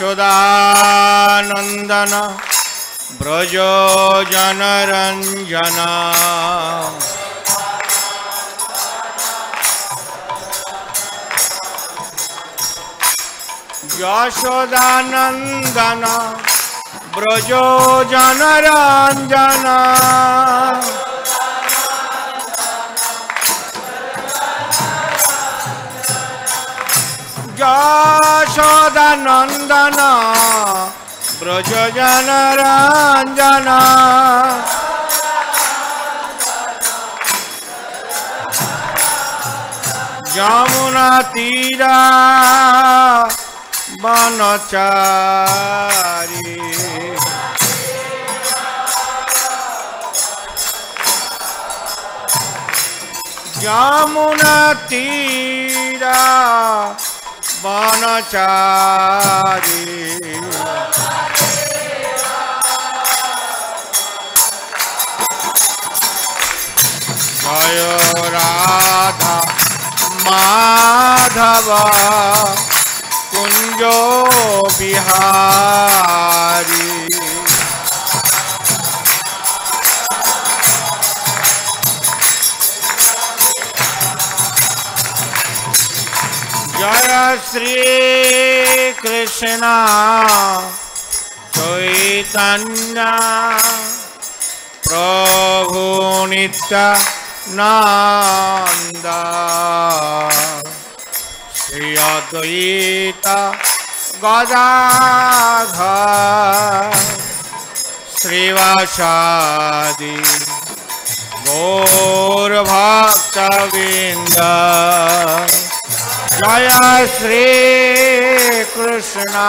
यशोदानंदन ब्रजो रंजन यशोदानंदन ब्रजो जनरञ्जना যশোদা নন্দন ব্রজজন রঞ্জন যমুনা তীরা বনচারী যমুনা তীরা वनचारी भयो राधा माधव बिहारी শ্রীকৃষ্ণ চৈতন্য প্রভু নিত্যানন্দ শ্রী অদ্বৈত গদাধর শ্রীবাসাদি গৌর ভক্তবৃন্দ जय श्री कृष्णा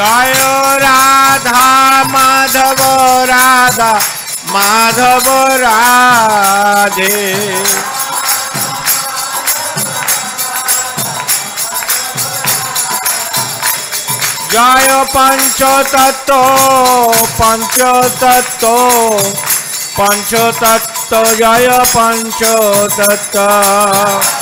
जय राधा माधव राधा माधव राधे जय पंच तत्व पंच तत्व पंच तत्व जय पंच तत्व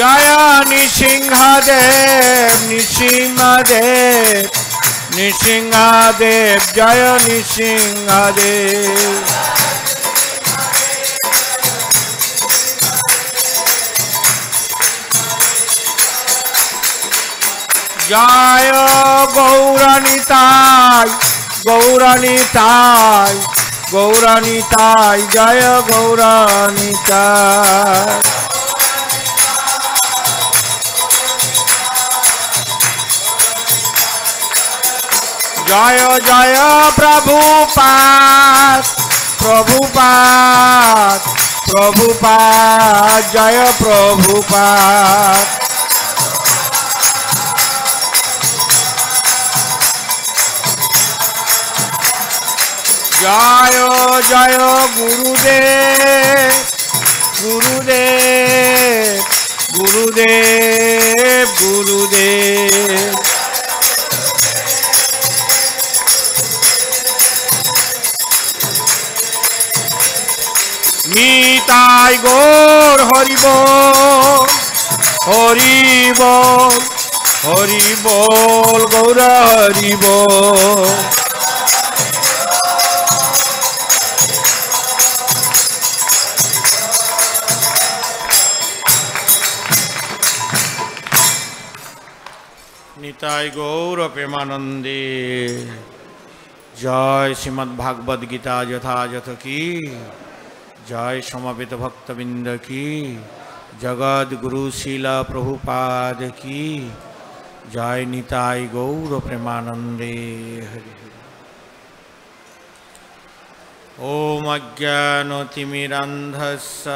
জয় নৃসিংহদেব নৃসিংহদেব নৃসিংহদেব জয় নৃসিংহদেব জয় গৌরানিতায় গৌরানিতায় গৌরানিতায় জয় গৌরানিতায় জয় জয় প্রভু প্রভু প্রভুপাত প্রভু প্রভুপাত জয় প্রভু প্রভুপাত জয় জয় গুরুদেব গুরুদেব গুরুদেব গুরুদেব নিতাই গোর হরিব হরিব হরিব গৌর হরিব নিতাই গৌর প্রেমানন্দে জয় গীতা যথাযথ কি জয় সমাবেত ভক্তবৃন্দ কি জগদ্গুরু শিলা প্রভুপাদ কি জয় নিতাই গৌর প্রেমানন্দে হরি ॐ अज्ञानतिमिरन्धस्य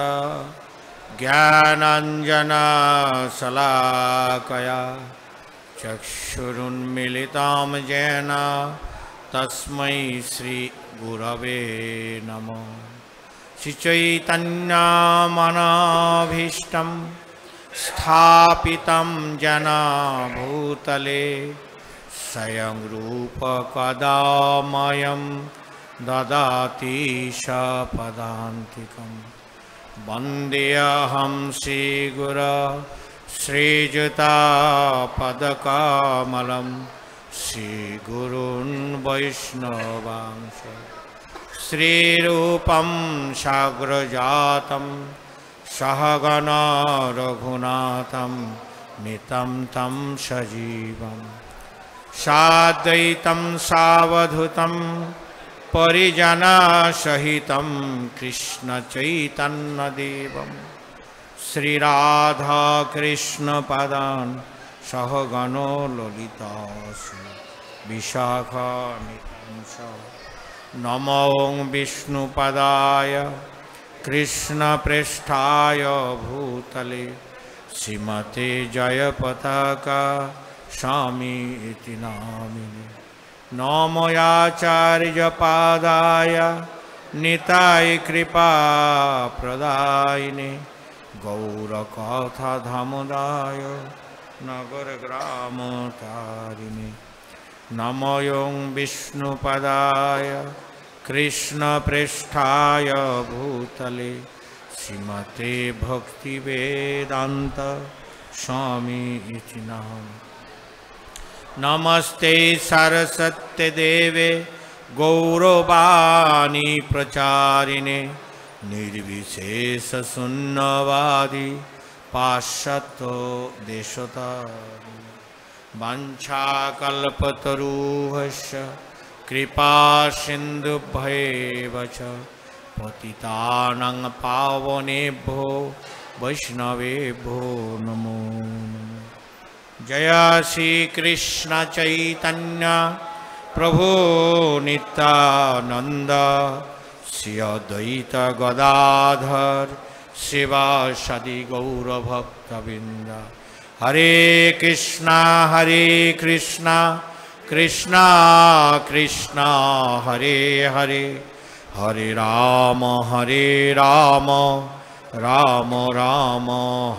ज्ञानाञ्जनाशलाकया चक्षुरुन्मिलितां येन तस्मै श्री गुरवे नमः शुचैतन्यामनाभीष्टं स्थापितं जनाभूतले स्वयं रूपकदामयं ददाति शपदान्तिकं वन्दे अहं श्रीगुरश्रीजुतापदकमलं वैष्णवांश श्रीरूपं शाग्रजातं सहगणा रघुनाथं नितं तं सजीवं साद्वैतं सावधुतं परिजनासहितं कृष्णचैतन्यदेवं श्रीराधाकृष्णपदान् सहगणो ललितासु विशाखानितं स नमो विष्णुपादाय कृष्णपृष्ठाय भूतले श्रीमते जयपताका स्वामी इति नामिनि नमयाचार्यपादाय निताय कृपाप्रदायिनि गौरकथाधमोदाय नगरग्रामतारिणि नमयं विष्णुपदाय कृष्णपृष्ठाय भूतले श्रीमते भक्तिवेदान्त स्वामी इति नाम नमस्ते सरस्वत्यदेवे गौरवाणी प्रचारिणे निर्विशेषसून्नवादि पाश्चात्तो देशता। वाञ्छाकल्पतरुहश्च कृपासिभयेव च पतितानङ्गपावनेभ्यो पावनेभ्यो वैष्णवेभ्यो नमो जया श्रीकृष्णचैतन्य प्रभो नित्यानन्द श्रियदैतगदाधर शिवा सदि गौरभक्तविन्द হরে কৃষ্ণা হরে কৃষ্ণা কৃষ্ণা কৃষ্ণ হরে হরে হরে রাম হরে রাম রাম রাম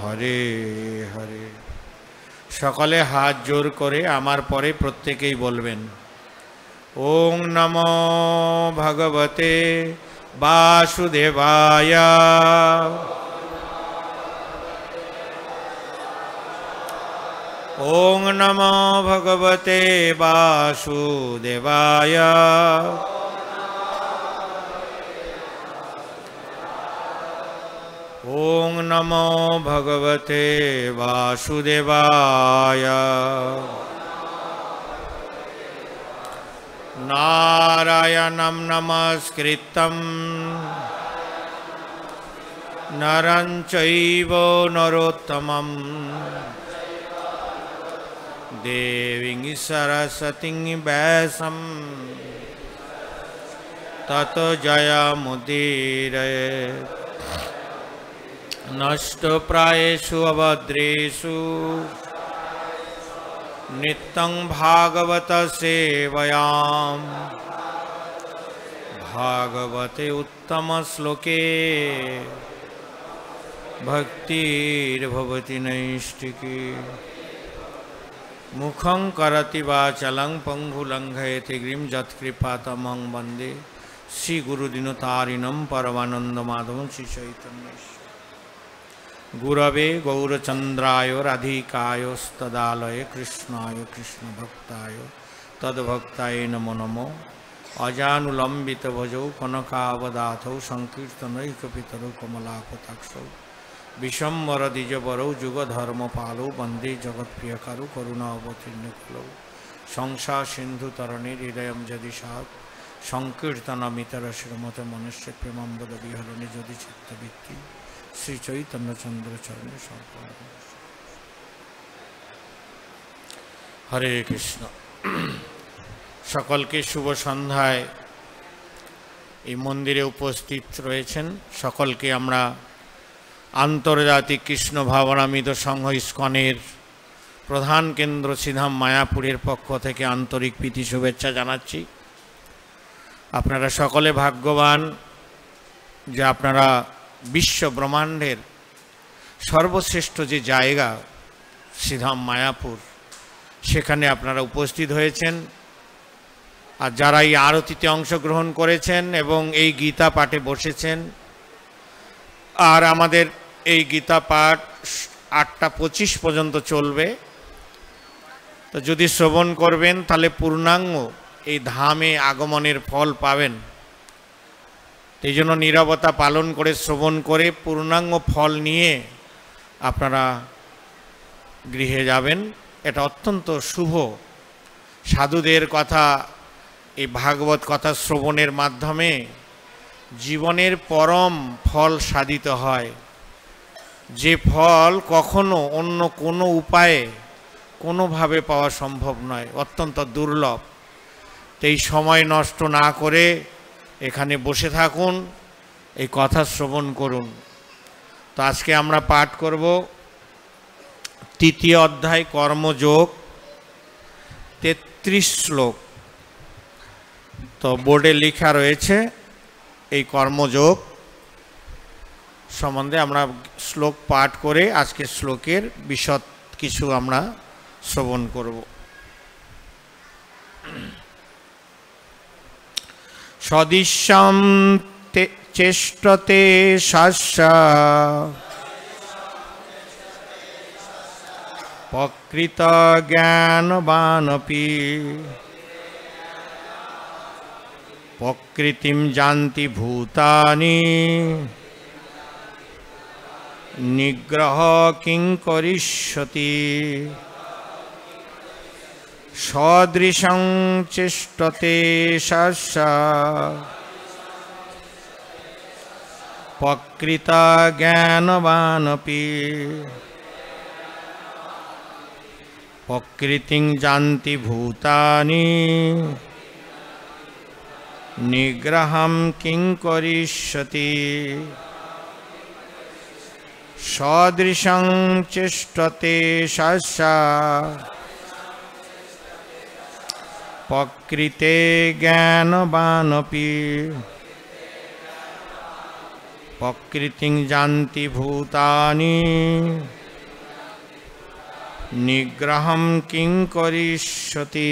হরে হরে সকলে হাত জোর করে আমার পরে প্রত্যেকেই বলবেন ওং নম ভগবতে বাসুদেবায় ॐ नमो भगवते वासुदेवाय ॐ नमो भगवते वासुदेवाय नारायणं नमस्कृतं चैव नरोत्तमम् देवीं सरस्वतीं वैसम् तत प्रायेशु नष्टप्रायेषु अभद्रेषु नित्यं सेवयाम् भागवते उत्तमश्लोके भक्तिर्भवति नैष्टिकी मुखं करति वाचलं पङ्गुलङ्घयति ग्रीं तमं वन्दे श्रीगुरुदिनतारिणं परमानन्दमाधवं श्रीचैतन्येश्वर गुरवे गौरचन्द्राय राधिकायस्तदालय कृष्णाय कृष्णभक्ताय तद्भक्ताय नमो नमो अजानुलम्बितभजौ कनकावदाथौ सङ्कीर्तनैकपितरौ कमलापताक्षौ বিষম্বর দ্বিজ বরৌ যুগ ধর্ম পালৌ বন্দে জগৎপ্রিয় কারু করুণা অবতীর্ণ কলৌ সংসা সিন্ধু তরণী হৃদয়ম যদি সংকীর্তন সংকীর্তনমিতরসের মতো মনুষ্য প্রেমাম্বদ বিহরণী যদি চিত্তবৃত্তি শ্রী চন্দ্র চরণ সম্পন্ন হরে কৃষ্ণ সকলকে শুভ সন্ধ্যায় এই মন্দিরে উপস্থিত রয়েছেন সকলকে আমরা আন্তর্জাতিক কৃষ্ণ ভাবনামিত সংঘ ইস্কনের প্রধান কেন্দ্র শ্রীধাম মায়াপুরের পক্ষ থেকে আন্তরিক প্রীতি শুভেচ্ছা জানাচ্ছি আপনারা সকলে ভাগ্যবান যে আপনারা বিশ্ব ব্রহ্মাণ্ডের সর্বশ্রেষ্ঠ যে জায়গা শ্রীধাম মায়াপুর সেখানে আপনারা উপস্থিত হয়েছেন আর যারা এই আরতিতে অংশগ্রহণ করেছেন এবং এই গীতা পাঠে বসেছেন আর আমাদের এই গীতা পাঠ আটটা পঁচিশ পর্যন্ত চলবে তো যদি শ্রবণ করবেন তাহলে পূর্ণাঙ্গ এই ধামে আগমনের ফল পাবেন এই জন্য নিরবতা পালন করে শ্রবণ করে পূর্ণাঙ্গ ফল নিয়ে আপনারা গৃহে যাবেন এটা অত্যন্ত শুভ সাধুদের কথা এই ভাগবত কথা শ্রবণের মাধ্যমে জীবনের পরম ফল সাধিত হয় যে ফল কখনো অন্য কোনো উপায়ে কোনোভাবে পাওয়া সম্ভব নয় অত্যন্ত দুর্লভ এই সময় নষ্ট না করে এখানে বসে থাকুন এই কথা শ্রবণ করুন তো আজকে আমরা পাঠ করব তৃতীয় অধ্যায় কর্মযোগ তেত্রিশ শ্লোক তো বোর্ডে লেখা রয়েছে এই কর্মযোগ সম্বন্ধে আমরা শ্লোক পাঠ করে আজকে শ্লোকের বিশদ কিছু আমরা শ্রবণ করব সদৃশ্যম চেষ্টতে শাসা প্রকৃত জ্ঞানবানপি প্রকৃতিম জানতি ভূতানি নিগ্রহ কিং করিষ্যতি সদৃশং চেষ্টতে শাসা পকৃতা জ্ঞানবানপি প্রকৃতিং জানতি ভূতানি নিগ্রহ কিং করিষ্যতি সদৃশং চেষ্টতে শাসা প্রকৃতে জ্ঞানবানপি প্রকৃতি জানতি ভূতানি নিগ্রহম কিং করিষ্যতি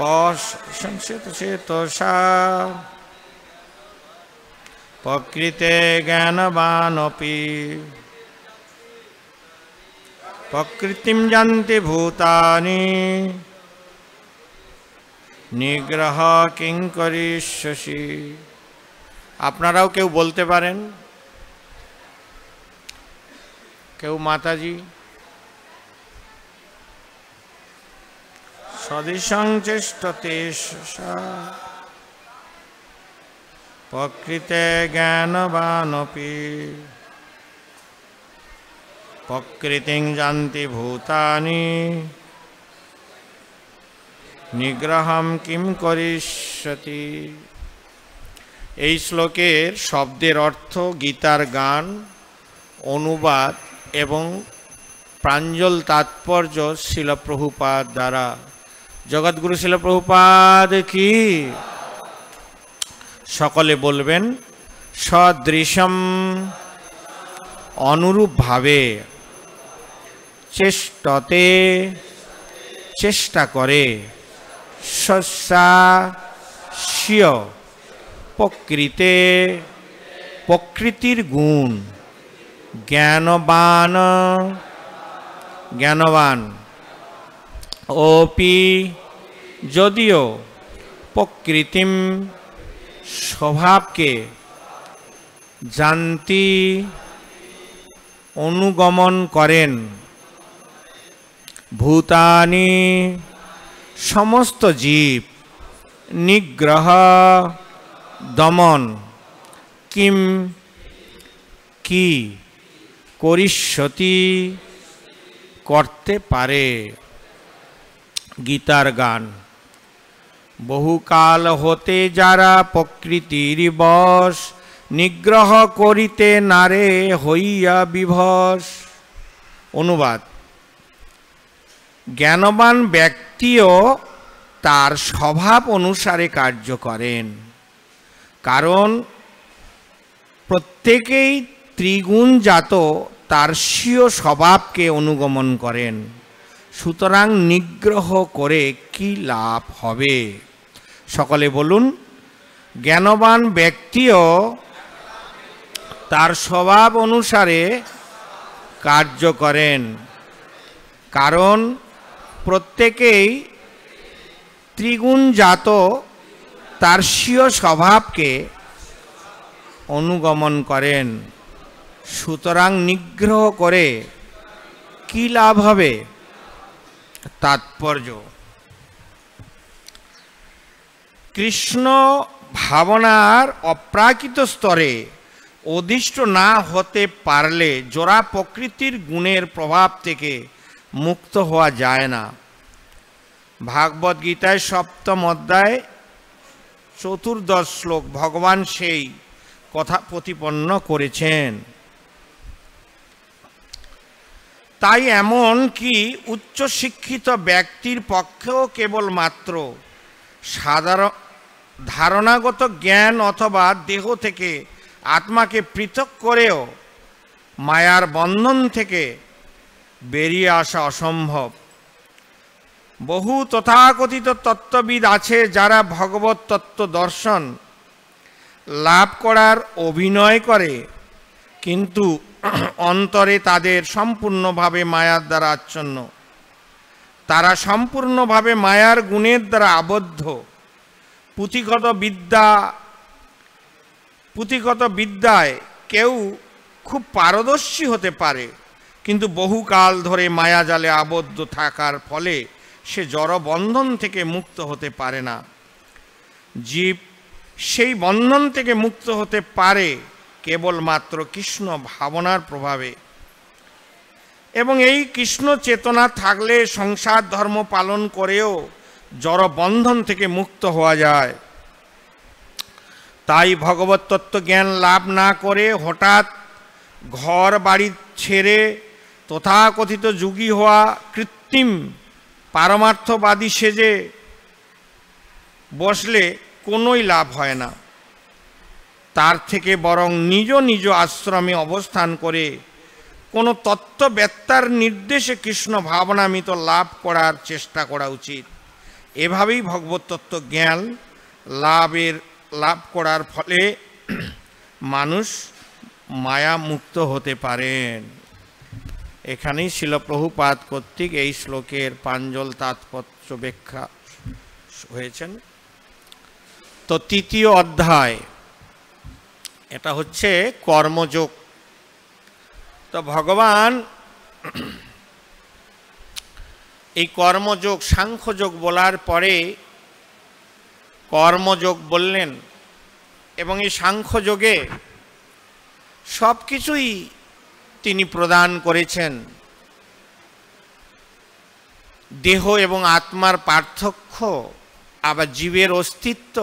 পশংসিতচেতসা প্রকৃতে জ্ঞানবানপি প্রকৃতি জানি ভূতানি নিগ্রহ কিং করিষ্যসি আপনারাও কেউ বলতে পারেন কেউ মাতাজি সদিশং চেষ্টতে প্রকৃতে জ্ঞানবানপি প্রকৃতিং জানতি ভূতানি নিগ্রহম কিম করিষ্যতি এই শ্লোকের শব্দের অর্থ গীতার গান অনুবাদ এবং প্রাঞ্জল তাৎপর্য শিলপ্রভুপাদ দ্বারা জগৎগুরু শিল প্রভুপাদ কি সকলে বলবেন সদৃশম অনুরূপভাবে চেষ্টতে চেষ্টা করে সস্যা প্রকৃতে প্রকৃতির গুণ জ্ঞানবান জ্ঞানবান অপি যদিও প্রকৃতিম স্বভাবকে জানতি অনুগমন করেন ভূতানি সমস্ত জীব নিগ্রহ দমন কিম কি করিষ্যতি করতে পারে গীতার গান বহুকাল হতে যারা প্রকৃতির বশ নিগ্রহ করিতে নারে হইয়া বিভস অনুবাদ জ্ঞানবান ব্যক্তিও তার স্বভাব অনুসারে কার্য করেন কারণ প্রত্যেকেই ত্রিগুণজাত তার স্বভাবকে অনুগমন করেন সুতরাং নিগ্রহ করে কি লাভ হবে সকলে বলুন জ্ঞানবান ব্যক্তিও তার স্বভাব অনুসারে কার্য করেন কারণ প্রত্যেকেই ত্রিগুণজাত তার স্বীয় স্বভাবকে অনুগমন করেন সুতরাং নিগ্রহ করে কি লাভ হবে তাৎপর্য কৃষ্ণ ভাবনার অপ্রাকৃত স্তরে অধিষ্ঠ না হতে পারলে জোড়া প্রকৃতির গুণের প্রভাব থেকে মুক্ত হওয়া যায় না ভাগবত গীতায় সপ্তম অধ্যায় চতুর্দশ শ্লোক ভগবান সেই কথা প্রতিপন্ন করেছেন তাই এমন কি উচ্চশিক্ষিত ব্যক্তির পক্ষেও কেবলমাত্র সাধারণ ধারণাগত জ্ঞান অথবা দেহ থেকে আত্মাকে পৃথক করেও মায়ার বন্ধন থেকে বেরিয়ে আসা অসম্ভব বহু তথাকথিত তত্ত্ববিদ আছে যারা ভগবত তত্ত্ব দর্শন লাভ করার অভিনয় করে কিন্তু অন্তরে তাদের সম্পূর্ণভাবে মায়ার দ্বারা আচ্ছন্ন তারা সম্পূর্ণভাবে মায়ার গুণের দ্বারা আবদ্ধ পুঁথিগত বিদ্যা পুঁথিগত বিদ্যায় কেউ খুব পারদর্শী হতে পারে কিন্তু বহুকাল ধরে মায়াজালে আবদ্ধ থাকার ফলে সে জড়বন্ধন থেকে মুক্ত হতে পারে না জীব সেই বন্ধন থেকে মুক্ত হতে পারে কেবলমাত্র কৃষ্ণ ভাবনার প্রভাবে এবং এই কৃষ্ণ চেতনা থাকলে সংসার ধর্ম পালন করেও জড়বন্ধন থেকে মুক্ত হওয়া যায় তাই ভগবত তত্ত্ব জ্ঞান লাভ না করে হঠাৎ ঘর বাড়ি ছেড়ে তথাকথিত যুগী হওয়া কৃত্রিম পারমার্থবাদী সেজে বসলে কোনোই লাভ হয় না তার থেকে বরং নিজ নিজ আশ্রমে অবস্থান করে কোনো তত্ত্ববেত্তার নির্দেশে কৃষ্ণ ভাবনামিত লাভ করার চেষ্টা করা উচিত এভাবেই ভগবতত্ত্ব জ্ঞান লাভের লাভ করার ফলে মানুষ মায়া মুক্ত হতে পারেন এখানেই শিলপ্রভুপাত কর্তৃক এই শ্লোকের পাঞ্জল তাৎপর্য ব্যাখ্যা হয়েছেন তো তৃতীয় অধ্যায় এটা হচ্ছে কর্মযোগ তো ভগবান এই কর্মযোগ সাংখ্যযোগ বলার পরে কর্মযোগ বললেন এবং এই সাংখ্যযোগে সব কিছুই তিনি প্রদান করেছেন দেহ এবং আত্মার পার্থক্য আবার জীবের অস্তিত্ব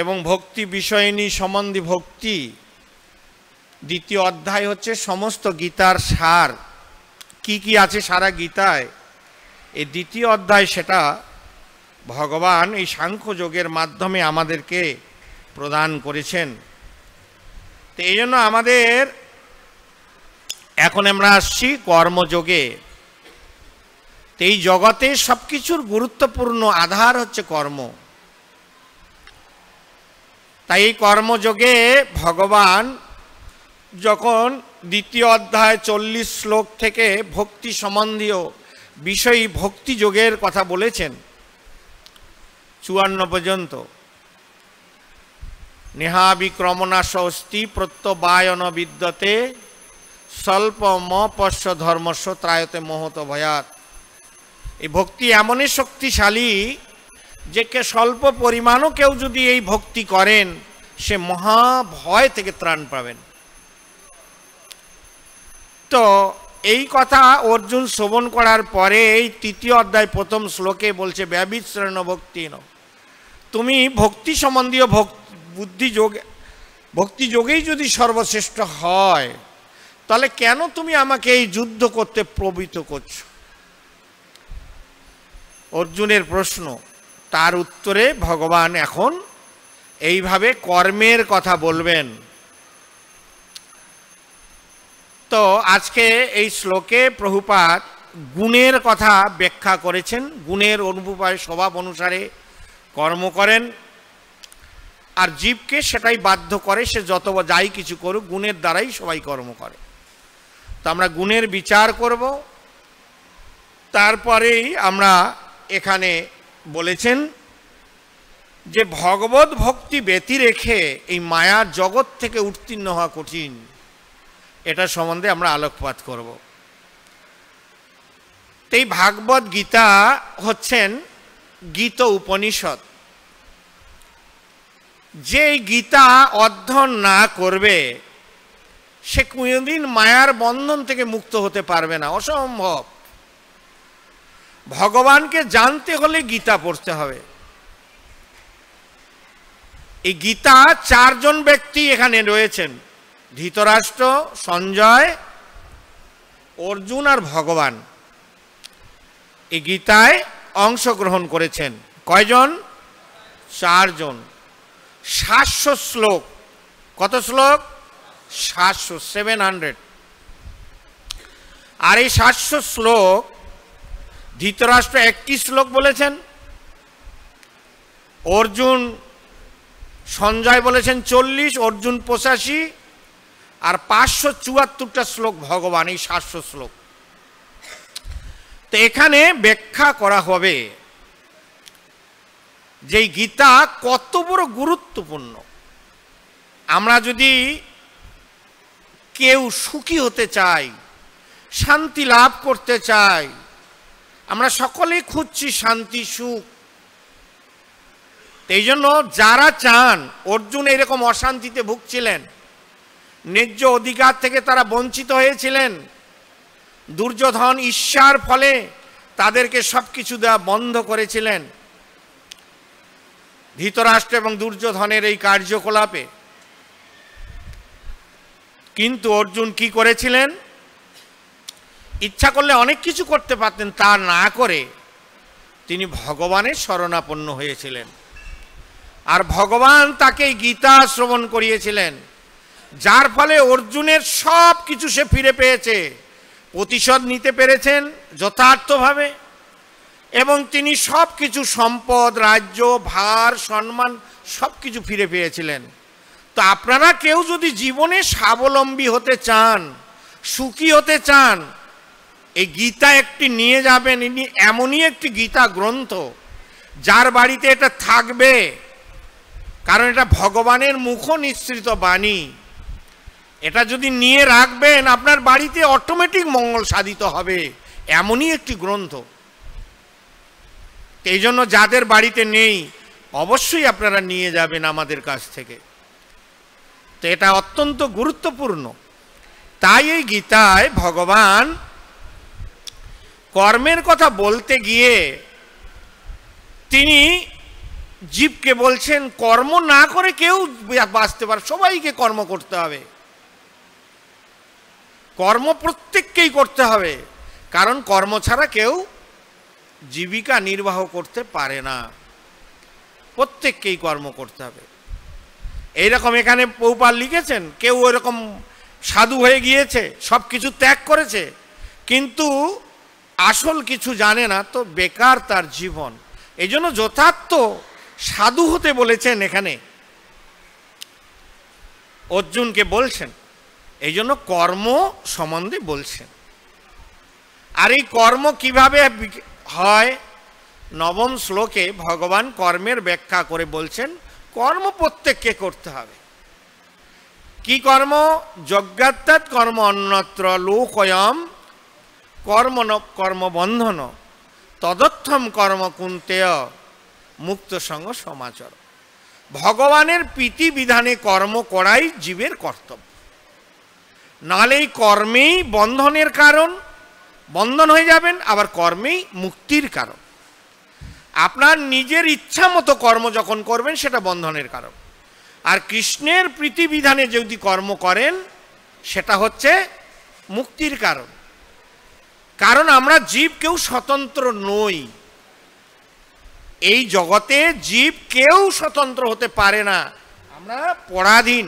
এবং ভক্তি বিষয়নী সম্বন্ধী ভক্তি দ্বিতীয় অধ্যায় হচ্ছে সমস্ত গীতার সার কি কি আছে সারা গীতায় এই দ্বিতীয় অধ্যায় সেটা ভগবান এই সাংখ্যযোগের মাধ্যমে আমাদেরকে প্রদান করেছেন তো এই জন্য আমাদের এখন আমরা আসছি কর্মযোগে তো এই জগতে সব কিছুর গুরুত্বপূর্ণ আধার হচ্ছে কর্ম তাই এই কর্মযোগে ভগবান যখন দ্বিতীয় অধ্যায় চল্লিশ শ্লোক থেকে ভক্তি সম্বন্ধীয় বিষয়ী ভক্তিযোগের কথা বলেছেন চুয়ান্ন পর্যন্ত নেহাবিক্রমণাস্তি প্রত্যবায়ন বিদ্যতে স্বল্প মপস্য ধর্মস্ব ত্রায়তে মহত ভয়াত এই ভক্তি এমনই শক্তিশালী যে কে স্বল্প পরিমাণও কেউ যদি এই ভক্তি করেন সে মহা ভয় থেকে ত্রাণ পাবেন তো এই কথা অর্জুন শ্রবণ করার পরে এই তৃতীয় অধ্যায় প্রথম শ্লোকে বলছে ব্যবিশ্রণ ভক্তি ন তুমি ভক্তি সম্বন্ধীয় বুদ্ধি যোগ ভক্তি যোগেই যদি সর্বশ্রেষ্ঠ হয় তাহলে কেন তুমি আমাকে এই যুদ্ধ করতে প্রবৃত করছো অর্জুনের প্রশ্ন তার উত্তরে ভগবান এখন এইভাবে কর্মের কথা বলবেন তো আজকে এই শ্লোকে প্রভুপাত গুণের কথা ব্যাখ্যা করেছেন গুণের অনুপায় স্বভাব অনুসারে কর্ম করেন আর জীবকে সেটাই বাধ্য করে সে যত যাই কিছু করুক গুণের দ্বারাই সবাই কর্ম করে তো আমরা গুণের বিচার করব তারপরেই আমরা এখানে বলেছেন যে ভগবত ভক্তি ব্যতি রেখে এই মায়ার জগৎ থেকে উত্তীর্ণ হওয়া কঠিন এটা সম্বন্ধে আমরা আলোকপাত করব এই ভাগবত গীতা হচ্ছেন গীত উপনিষদ যে গীতা অধ্যয়ন না করবে সে কোনোদিন মায়ার বন্ধন থেকে মুক্ত হতে পারবে না অসম্ভব ভগবানকে জানতে হলে গীতা পড়তে হবে এই গীতা চারজন ব্যক্তি এখানে রয়েছেন ধৃতরাষ্ট্র সঞ্জয় অর্জুন আর ভগবান এই গীতায় অংশগ্রহণ করেছেন কয়জন চারজন সাতশো শ্লোক কত শ্লোক সাতশো সেভেন হান্ড্রেড আর এই সাতশো শ্লোক ধৃতরাষ্ট্র একটি শ্লোক বলেছেন অর্জুন সঞ্জয় বলেছেন চল্লিশ অর্জুন পঁচাশি আর পাঁচশো চুয়াত্তরটা শ্লোক ভগবান এই সাতশো শ্লোক তো এখানে ব্যাখ্যা করা হবে যে গীতা কত বড় গুরুত্বপূর্ণ আমরা যদি কেউ সুখী হতে চাই শান্তি লাভ করতে চাই আমরা সকলেই খুঁজছি শান্তি সুখ এই জন্য যারা চান অর্জুন এরকম অশান্তিতে ভুগছিলেন ন্যায্য অধিকার থেকে তারা বঞ্চিত হয়েছিলেন দুর্যোধন ঈর্ষার ফলে তাদেরকে সব কিছু দেওয়া বন্ধ করেছিলেন ধৃতরাষ্ট্র এবং দুর্যোধনের এই কার্যকলাপে কিন্তু অর্জুন কি করেছিলেন ইচ্ছা করলে অনেক কিছু করতে পারতেন তা না করে তিনি ভগবানের শরণাপন্ন হয়েছিলেন আর ভগবান তাকে গীতা শ্রবণ করিয়েছিলেন যার ফলে অর্জুনের সব কিছু সে ফিরে পেয়েছে প্রতিশোধ নিতে পেরেছেন যথার্থভাবে এবং তিনি সব কিছু সম্পদ রাজ্য ভার সম্মান সব কিছু ফিরে পেয়েছিলেন তো আপনারা কেউ যদি জীবনে স্বাবলম্বী হতে চান সুখী হতে চান এই গীতা একটি নিয়ে যাবেন ইনি এমনই একটি গীতা গ্রন্থ যার বাড়িতে এটা থাকবে কারণ এটা ভগবানের মুখ নিঃসৃত বাণী এটা যদি নিয়ে রাখবেন আপনার বাড়িতে অটোমেটিক মঙ্গল সাধিত হবে এমনই একটি গ্রন্থ এই জন্য যাদের বাড়িতে নেই অবশ্যই আপনারা নিয়ে যাবেন আমাদের কাছ থেকে তো এটা অত্যন্ত গুরুত্বপূর্ণ তাই এই গীতায় ভগবান কর্মের কথা বলতে গিয়ে তিনি জীবকে বলছেন কর্ম না করে কেউ বাঁচতে পারে সবাইকে কর্ম করতে হবে কর্ম প্রত্যেককেই করতে হবে কারণ কর্ম ছাড়া কেউ জীবিকা নির্বাহ করতে পারে না প্রত্যেককেই কর্ম করতে হবে এইরকম এখানে পৌপাল লিখেছেন কেউ এরকম সাধু হয়ে গিয়েছে সব কিছু ত্যাগ করেছে কিন্তু আসল কিছু জানে না তো বেকার তার জীবন এই জন্য যথার্থ সাধু হতে বলেছেন এখানে অর্জুনকে বলছেন এই জন্য কর্ম সম্বন্ধে বলছেন আর এই কর্ম কিভাবে হয় নবম শ্লোকে ভগবান কর্মের ব্যাখ্যা করে বলছেন কর্ম প্রত্যেককে করতে হবে কি কর্ম যজ্ঞাত্মাত কর্ম অন্যত্র লোকয়ম কর্ম কর্মবন্ধন তদর্থম কর্ম কুন্তেয় মুক্ত সঙ্গ সমাচর ভগবানের প্রীতি বিধানে কর্ম করাই জীবের কর্তব্য নালেই কর্মেই বন্ধনের কারণ বন্ধন হয়ে যাবেন আবার কর্মেই মুক্তির কারণ আপনার নিজের ইচ্ছা মতো কর্ম যখন করবেন সেটা বন্ধনের কারণ আর কৃষ্ণের প্রীতিবিধানে যদি কর্ম করেন সেটা হচ্ছে মুক্তির কারণ কারণ আমরা জীব কেউ স্বতন্ত্র নই এই জগতে জীব কেউ স্বতন্ত্র হতে পারে না আমরা পরাধীন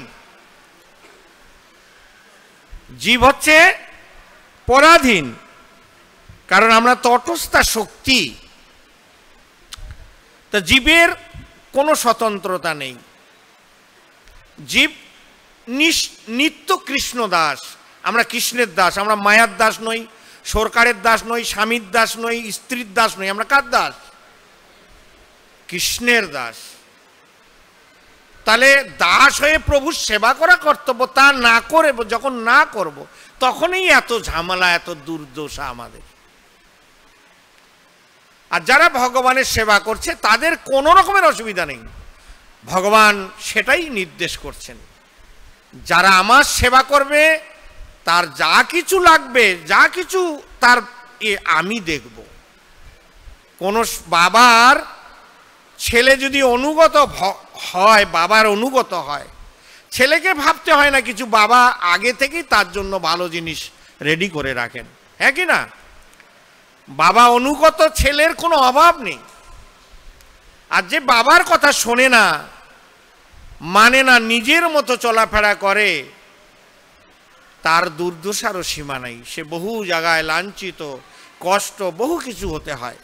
জীব হচ্ছে পরাধীন কারণ আমরা তটস্থা শক্তি তা জীবের কোনো স্বতন্ত্রতা নেই জীব নিত্য কৃষ্ণ দাস আমরা কৃষ্ণের দাস আমরা মায়ার দাস নই সরকারের দাস নই স্বামীর দাস নই স্ত্রীর দাস নই আমরা কার দাস কৃষ্ণের দাস তাহলে দাস হয়ে প্রভুর সেবা করা কর্তব্য তা না করে যখন না করব। তখনই এত ঝামেলা এত দুর্দশা আমাদের আর যারা ভগবানের সেবা করছে তাদের কোনো রকমের অসুবিধা নেই ভগবান সেটাই নির্দেশ করছেন যারা আমার সেবা করবে তার যা কিছু লাগবে যা কিছু তার এ আমি দেখব কোন বাবার ছেলে যদি অনুগত হয় বাবার অনুগত হয় ছেলেকে ভাবতে হয় না কিছু বাবা আগে থেকেই তার জন্য ভালো জিনিস রেডি করে রাখেন হ্যাঁ কি না বাবা অনুগত ছেলের কোনো অভাব নেই আর যে বাবার কথা শোনে না মানে না নিজের মতো চলাফেরা করে তার দুর্দশারও সীমা নাই সে বহু জায়গায় লাঞ্ছিত কষ্ট বহু কিছু হতে হয়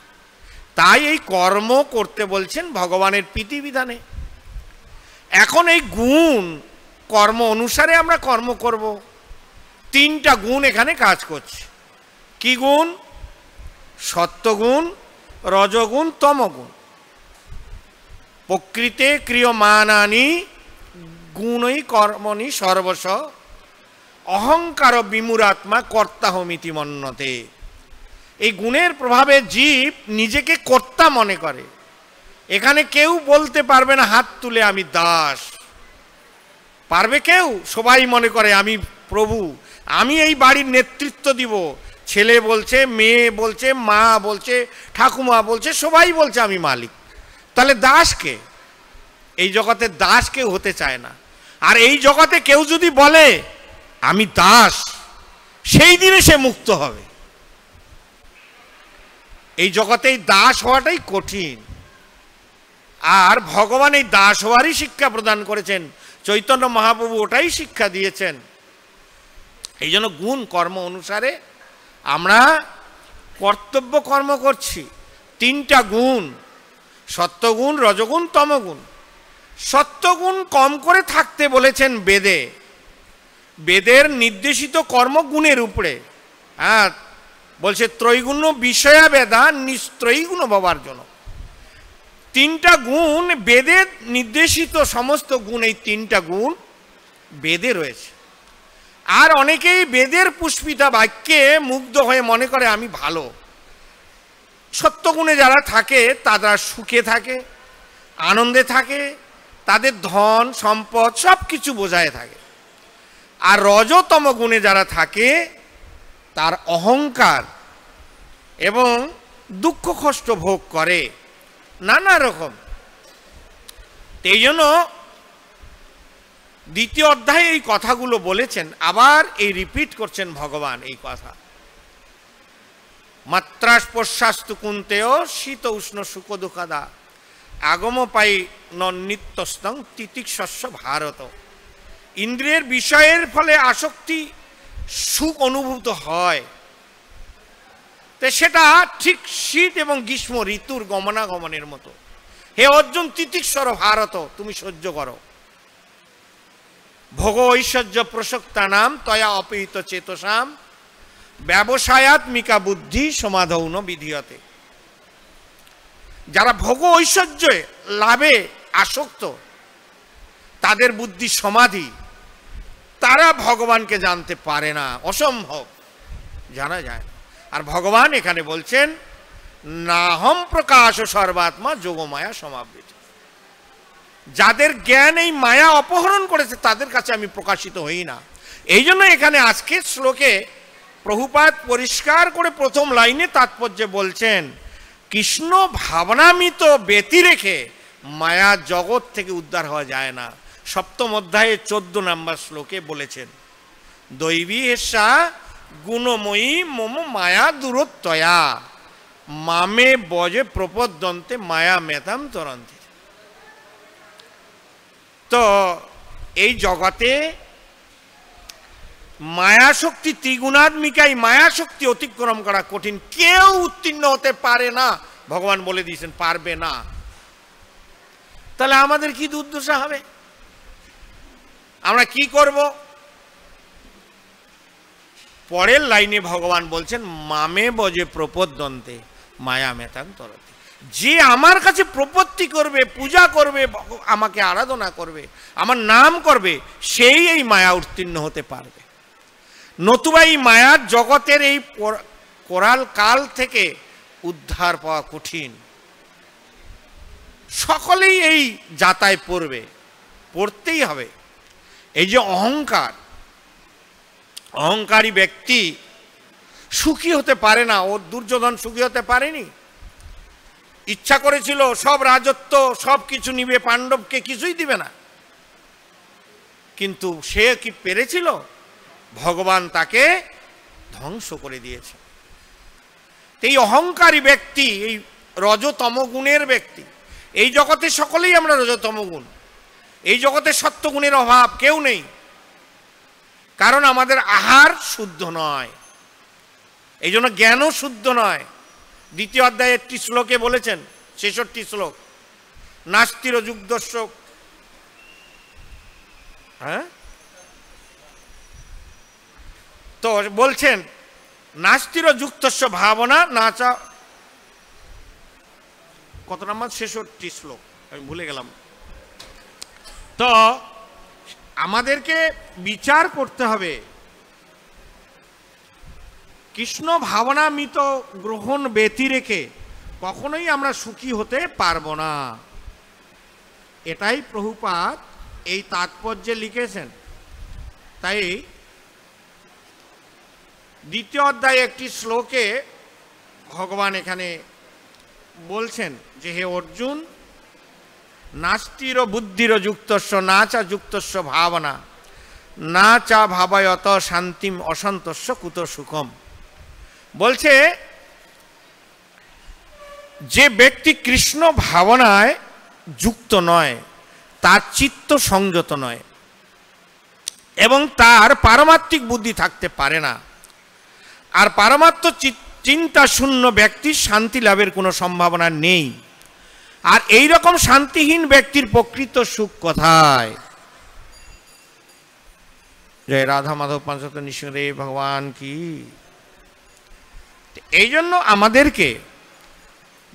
তাই এই কর্ম করতে বলছেন ভগবানের পিতিবিধানে এখন এই গুণ কর্ম অনুসারে আমরা কর্ম করব তিনটা গুণ এখানে কাজ করছে কি গুণ সত্যগুণ রজগুণ তমগুণ প্রকৃতে ক্রিয়মানানি গুণই কর্মনি সর্বস্ব অহংকার বিমুরাত্মা কর্তাহমিতি মন্নতে এই গুণের প্রভাবে জীব নিজেকে কর্তা মনে করে এখানে কেউ বলতে পারবে না হাত তুলে আমি দাস পারবে কেউ সবাই মনে করে আমি প্রভু আমি এই বাড়ির নেতৃত্ব দিব ছেলে বলছে মেয়ে বলছে মা বলছে ঠাকুমা বলছে সবাই বলছে আমি মালিক তাহলে দাসকে এই জগতে দাস কেউ হতে চায় না আর এই জগতে কেউ যদি বলে আমি দাস সেই দিনে সে মুক্ত হবে এই জগতে এই দাস হওয়াটাই কঠিন আর ভগবান এই দাস হওয়ারই শিক্ষা প্রদান করেছেন চৈতন্য মহাপ্রভু ওটাই শিক্ষা দিয়েছেন এই জন্য গুণ কর্ম অনুসারে আমরা কর্তব্য কর্ম করছি তিনটা গুণ সত্যগুণ রজগুণ তমগুণ সত্যগুণ কম করে থাকতে বলেছেন বেদে বেদের নির্দেশিত কর্মগুণের উপরে হ্যাঁ বলছে ত্রৈগুণ বিষয়া বেদা নিস্ত্রৈগুণ ভাবার জন্য তিনটা গুণ বেদের নির্দেশিত সমস্ত গুণ এই তিনটা গুণ বেদে রয়েছে আর অনেকেই বেদের পুষ্পিতা বাক্যে মুগ্ধ হয়ে মনে করে আমি ভালো সত্যগুণে যারা থাকে তারা সুখে থাকে আনন্দে থাকে তাদের ধন সম্পদ সব কিছু বোঝায় থাকে আর রজতম গুণে যারা থাকে তার অহংকার এবং দুঃখ কষ্ট ভোগ করে নানা রকম এই জন্য দ্বিতীয় অধ্যায়ে এই কথাগুলো বলেছেন আবার এই রিপিট করছেন ভগবান এই কথা মাত্রাস প্রশ্বাস্তু কুন্তেও শীত উষ্ণ সুখ দুঃখাদা আগম পাই ন নিত্যস্তং তিতিক শস্য ভারত ইন্দ্রিয়ের বিষয়ের ফলে আসক্তি সুখ অনুভূত হয় তো সেটা ঠিক শীত এবং গ্রীষ্ম ঋতুর গমনাগমনের মতো হে অর্জুন তিতিক্ষর ভারত তুমি সহ্য করো ভোগ ঐশ্বর্য প্রসক্তা নাম তয়া অপহিত চেতসাম ব্যবসায়াত্মিকা বুদ্ধি সমাধৌন বিধিয়তে যারা ভোগ ঐশ্বর্য লাভে আসক্ত তাদের বুদ্ধি সমাধি তারা ভগবানকে জানতে পারে না অসম্ভব জানা যায় আর ভগবান এখানে বলছেন নাহম প্রকাশ সর্বাত্মা যোগমায়া সমাবৃত যাদের জ্ঞান এই মায়া অপহরণ করেছে তাদের কাছে আমি প্রকাশিত হই না এই জন্য এখানে আজকের শ্লোকে প্রভুপাত পরিষ্কার করে প্রথম লাইনে তাৎপর্যে বলছেন কৃষ্ণ ভাবনামিত ব্যতি রেখে মায়া জগৎ থেকে উদ্ধার হওয়া যায় না সপ্তম অধ্যায়ে চোদ্দ নম্বর শ্লোকে বলেছেন দৈবী হেসা গুণময়ী মম মায়া দূরত্বয়া মামে বজে প্রপদন্তে মায়া মেতাম তরন্তে তো এই জগতে মায়াশক্তি ত্রিগুণাত্মিকাই মায়াশক্তি অতিক্রম করা কঠিন কেউ উত্তীর্ণ হতে পারে না ভগবান বলে দিয়েছেন পারবে না তাহলে আমাদের কি দুর্দশা হবে আমরা কি করব পরের লাইনে ভগবান বলছেন মামে বজে প্রপদ্যন্তে মায়া মেতান তরতে যে আমার কাছে প্রপত্তি করবে পূজা করবে আমাকে আরাধনা করবে আমার নাম করবে সেই এই মায়া উত্তীর্ণ হতে পারবে নতুবা এই মায়ার জগতের এই কোরাল কাল থেকে উদ্ধার পাওয়া কঠিন সকলেই এই যাতায় পড়বে পড়তেই হবে এই যে অহংকার অহংকারী ব্যক্তি সুখী হতে পারে না ওর দুর্যোধন সুখী হতে পারেনি ইচ্ছা করেছিল সব রাজত্ব সব কিছু নিবে পাণ্ডবকে কিছুই দিবে না কিন্তু সে কি পেরেছিল ভগবান তাকে ধ্বংস করে দিয়েছে এই অহংকারী ব্যক্তি এই রজতম গুণের ব্যক্তি এই জগতে সকলেই আমরা রজতম গুণ এই জগতে সত্যগুণের অভাব কেউ নেই কারণ আমাদের আহার শুদ্ধ নয় এই জন্য জ্ঞানও শুদ্ধ নয় দ্বিতীয় অধ্যায় একটি শ্লোকে বলেছেন ছেষট্টি শ্লোক নাস্তির যুগদর্শক হ্যাঁ তো বলছেন নাস্তির যুক্তস্ব ভাবনা নাচা কত নম্বর ছেষট্টি শ্লোক আমি ভুলে গেলাম তো আমাদেরকে বিচার করতে হবে কৃষ্ণ ভাবনামৃত গ্রহণ ব্যতি রেখে কখনোই আমরা সুখী হতে পারবো না এটাই প্রভুপাত এই তাৎপর্যে লিখেছেন তাই দ্বিতীয় অধ্যায় একটি শ্লোকে ভগবান এখানে বলছেন যে হে অর্জুন নাস্তির বুদ্ধির যুক্তস্ব না চা যুক্তস্ব ভাবনা না চা ভাবায়ত শান্তিম অসন্তস্য কুত সুখম বলছে যে ব্যক্তি কৃষ্ণ ভাবনায় যুক্ত নয় তার চিত্ত সংযত নয় এবং তার পারমাত্মিক বুদ্ধি থাকতে পারে না আর পারমাত্ম চিন্তা শূন্য ব্যক্তির শান্তি লাভের কোনো সম্ভাবনা নেই আর এই রকম শান্তিহীন ব্যক্তির প্রকৃত সুখ কোথায় জয় রাধা মাধব পাঞ্চত নিঃসরে ভগবান কি এই জন্য আমাদেরকে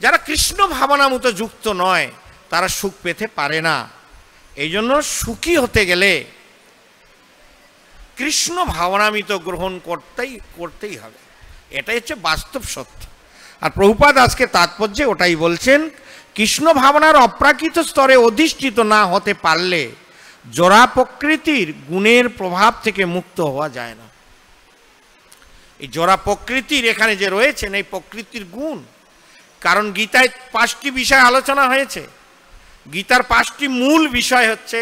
যারা কৃষ্ণ ভাবনা মতো যুক্ত নয় তারা সুখ পেতে পারে না এই জন্য সুখী হতে গেলে কৃষ্ণ ভাবনামিত গ্রহণ করতেই করতেই হবে এটাই হচ্ছে বাস্তব সত্য আর প্রভুপাদ আজকে তাৎপর্যে ওটাই বলছেন কৃষ্ণ ভাবনার অপ্রাকৃত স্তরে অধিষ্ঠিত না হতে পারলে জোড়া প্রকৃতির গুণের প্রভাব থেকে মুক্ত হওয়া যায় না এই জোড়া প্রকৃতির এখানে যে রয়েছেন এই প্রকৃতির গুণ কারণ গীতায় পাঁচটি বিষয় আলোচনা হয়েছে গীতার পাঁচটি মূল বিষয় হচ্ছে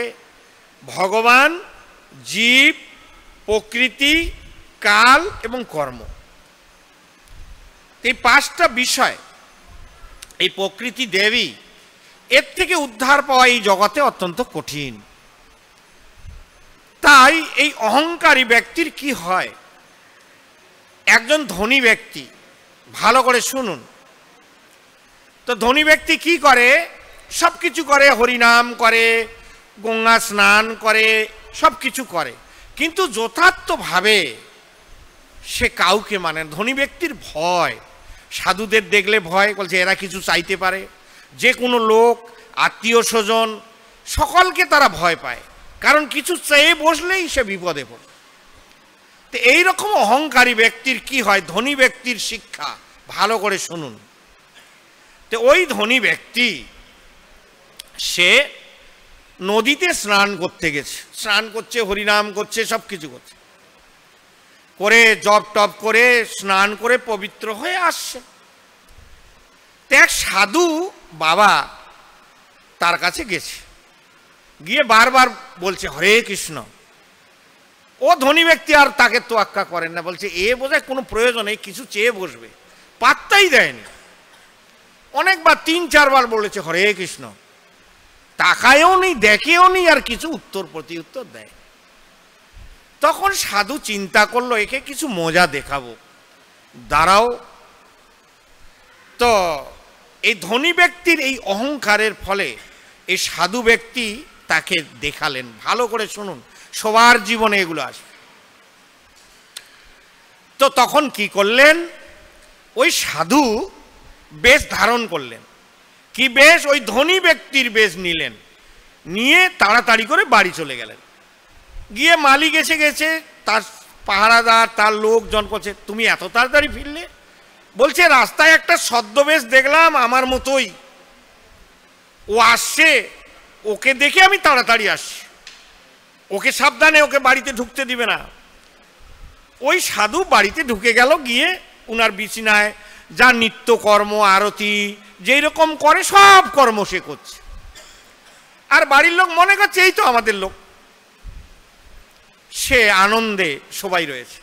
ভগবান জীব প্রকৃতি কাল এবং কর্ম এই পাঁচটা বিষয় এই প্রকৃতি দেবী এর থেকে উদ্ধার পাওয়া এই জগতে অত্যন্ত কঠিন তাই এই অহংকারী ব্যক্তির কি হয় একজন ধনী ব্যক্তি ভালো করে শুনুন তো ধনী ব্যক্তি কি করে সব কিছু করে হরিনাম করে গঙ্গা স্নান করে সব কিছু করে কিন্তু যথার্থভাবে সে কাউকে মানে ধনী ব্যক্তির ভয় সাধুদের দেখলে ভয় বলছে এরা কিছু চাইতে পারে যে কোনো লোক আত্মীয় স্বজন সকলকে তারা ভয় পায় কারণ কিছু চেয়ে বসলেই সে বিপদে পড়ে তো এইরকম অহংকারী ব্যক্তির কি হয় ধনী ব্যক্তির শিক্ষা ভালো করে শুনুন তো ওই ধনী ব্যক্তি সে নদীতে স্নান করতে গেছে স্নান করছে হরিনাম করছে সব কিছু করছে করে জব টপ করে স্নান করে পবিত্র হয়ে আসছে এক সাধু বাবা তার কাছে গেছে গিয়ে বারবার বলছে হরে কৃষ্ণ ও ধনী ব্যক্তি আর তাকে তোয়াক্কা করেন না বলছে এ বোঝায় কোনো প্রয়োজন নেই কিছু চেয়ে বসবে পাত্তাই দেয়নি অনেকবার তিন চারবার বলেছে হরে কৃষ্ণ তাকায়ও নেই দেখেও নেই আর কিছু উত্তর প্রতি উত্তর দেয় তখন সাধু চিন্তা করলো একে কিছু মজা দেখাবো দাঁড়াও তো এই ধনী ব্যক্তির এই অহংকারের ফলে এই সাধু ব্যক্তি তাকে দেখালেন ভালো করে শুনুন সবার জীবনে এগুলো আসবে তো তখন কি করলেন ওই সাধু বেশ ধারণ করলেন কি বেশ ওই ধনী ব্যক্তির বেশ নিলেন নিয়ে তাড়াতাড়ি করে বাড়ি চলে গেলেন গিয়ে মালিক এসে গেছে তার পাহারাদার তার লোক জন করছে তুমি এত তাড়াতাড়ি ফিরলে বলছে রাস্তায় একটা ছদ্মবেশ দেখলাম আমার মতোই ও আসছে ওকে দেখে আমি তাড়াতাড়ি আসছি ওকে সাবধানে ওকে বাড়িতে ঢুকতে দিবে না ওই সাধু বাড়িতে ঢুকে গেল গিয়ে উনার বিছানায় যা নিত্যকর্ম আরতি যেই রকম করে সব কর্ম সে করছে আর বাড়ির লোক মনে করছে এই তো আমাদের লোক সে আনন্দে সবাই রয়েছে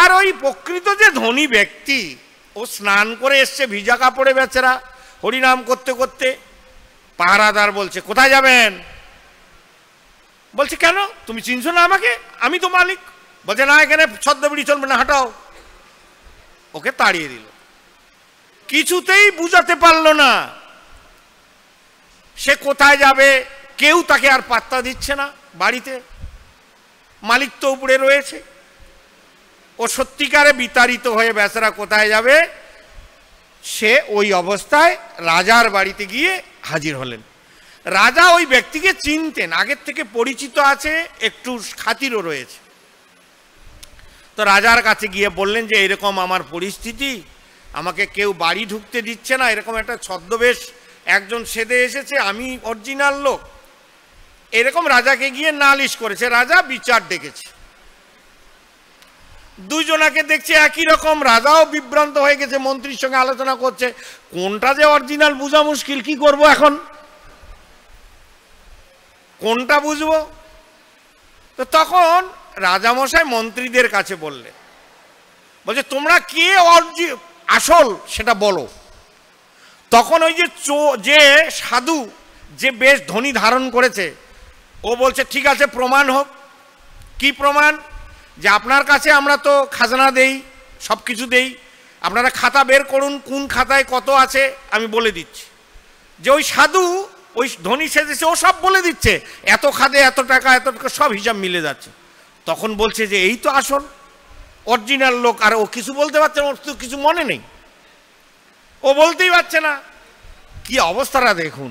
আর ওই প্রকৃত যে ধনী ব্যক্তি ও স্নান করে এসছে ভিজা কাপড়ে বেচারা হরিনাম করতে করতে পাহারাদার বলছে কোথায় যাবেন বলছে কেন তুমি চিনছো না আমাকে আমি তো মালিক বলছে না এখানে ছদ্মবিড়ি চলবে না হাঁটাও ওকে তাড়িয়ে দিল কিছুতেই বুঝাতে পারল না সে কোথায় যাবে কেউ তাকে আর পাত্তা দিচ্ছে না বাড়িতে মালিক তো উপরে রয়েছে ও সত্যিকারে বিতাড়িত হয়ে বেচারা কোথায় যাবে সে ওই অবস্থায় রাজার বাড়িতে গিয়ে হাজির হলেন রাজা ওই ব্যক্তিকে চিনতেন আগের থেকে পরিচিত আছে একটু খাতিরও রয়েছে তো রাজার কাছে গিয়ে বললেন যে এরকম আমার পরিস্থিতি আমাকে কেউ বাড়ি ঢুকতে দিচ্ছে না এরকম একটা ছদ্মবেশ একজন সেদে এসেছে আমি অরিজিনাল লোক এরকম রাজাকে গিয়ে নালিশ করেছে রাজা বিচার ডেকেছে দুজনাকে দেখছে একই রকম রাজাও বিভ্রান্ত হয়ে গেছে মন্ত্রীর সঙ্গে আলোচনা করছে কোনটা যে অরিজিনাল বোঝা মুশকিল কি করব এখন কোনটা বুঝব তো তখন রাজামশাই মন্ত্রীদের কাছে বললে বলছে তোমরা কে অরজি আসল সেটা বলো তখন ওই যে চো যে সাধু যে বেশ ধনী ধারণ করেছে ও বলছে ঠিক আছে প্রমাণ হোক কি প্রমাণ যে আপনার কাছে আমরা তো খাজনা দেই সব কিছু দেই আপনারা খাতা বের করুন কোন খাতায় কত আছে আমি বলে দিচ্ছি যে ওই সাধু ওই ধনী সেজেছে ও সব বলে দিচ্ছে এত খাদে এত টাকা এত টাকা সব হিসাব মিলে যাচ্ছে তখন বলছে যে এই তো আসল অরিজিনাল লোক আর ও কিছু বলতে পারছে না ওর তো কিছু মনে নেই ও বলতেই পারছে না কি অবস্থাটা দেখুন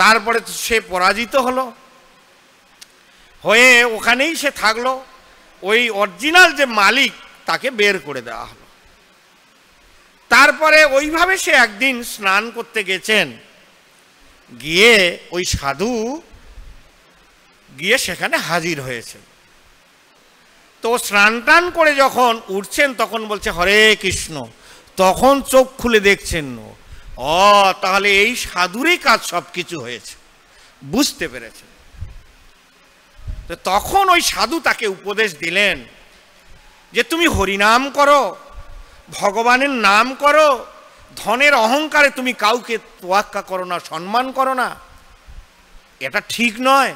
তারপরে সে পরাজিত হলো হয়ে ওখানেই সে থাকলো ওই অরিজিনাল যে মালিক তাকে বের করে দেওয়া হলো তারপরে ওইভাবে সে একদিন স্নান করতে গেছেন গিয়ে ওই সাধু গিয়ে সেখানে হাজির হয়েছেন তো স্নান টান করে যখন উঠছেন তখন বলছে হরে কৃষ্ণ তখন চোখ খুলে দেখছেন ও তাহলে এই সাধুরই কাজ সব কিছু হয়েছে বুঝতে পেরেছে তখন ওই সাধু তাকে উপদেশ দিলেন যে তুমি হরিনাম করো ভগবানের নাম করো ধনের অহংকারে তুমি কাউকে তোয়াক্কা করো না সম্মান করো না এটা ঠিক নয়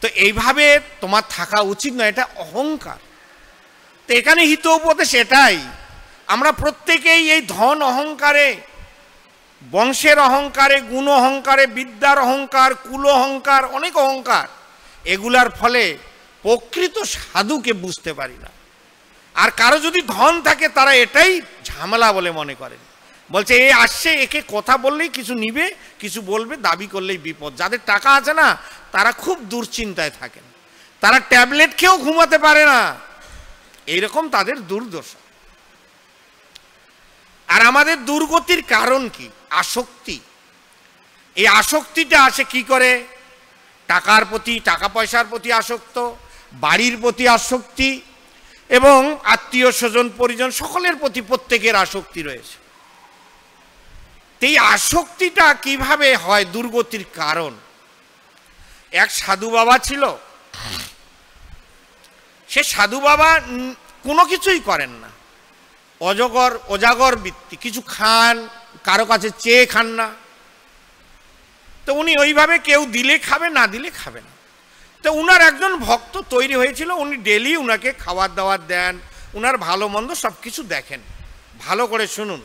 তো এইভাবে তোমার থাকা উচিত নয় এটা অহংকার তো এখানে হিত উপদেশ এটাই আমরা প্রত্যেকেই এই ধন অহংকারে বংশের অহংকারে গুণ অহংকারে বিদ্যার অহংকার কুল অহংকার অনেক অহংকার এগুলার ফলে প্রকৃত সাধুকে বুঝতে পারি না আর কারো যদি ধন থাকে তারা এটাই ঝামেলা বলে মনে করেন বলছে এ আসছে একে কথা বললেই কিছু নিবে কিছু বলবে দাবি করলেই বিপদ যাদের টাকা আছে না তারা খুব দুশ্চিন্তায় থাকেন তারা ট্যাবলেট খেয়েও ঘুমাতে পারে না এইরকম তাদের দুর্দশা আর আমাদের দুর্গতির কারণ কি আসক্তি এই আসক্তিটা আসে কি করে টাকার প্রতি টাকা পয়সার প্রতি আসক্ত বাড়ির প্রতি আসক্তি এবং আত্মীয় স্বজন পরিজন সকলের প্রতি প্রত্যেকের আসক্তি রয়েছে এই আসক্তিটা কিভাবে হয় দুর্গতির কারণ এক সাধু বাবা ছিল সে সাধু বাবা কোনো কিছুই করেন না অজগর অজাগর বৃত্তি কিছু খান কারো কাছে চেয়ে খান না তো উনি ওইভাবে কেউ দিলে খাবে না দিলে খাবে না তো উনার একজন ভক্ত তৈরি হয়েছিল উনি ডেলি উনাকে খাবার দাবার দেন উনার ভালো মন্দ সব কিছু দেখেন ভালো করে শুনুন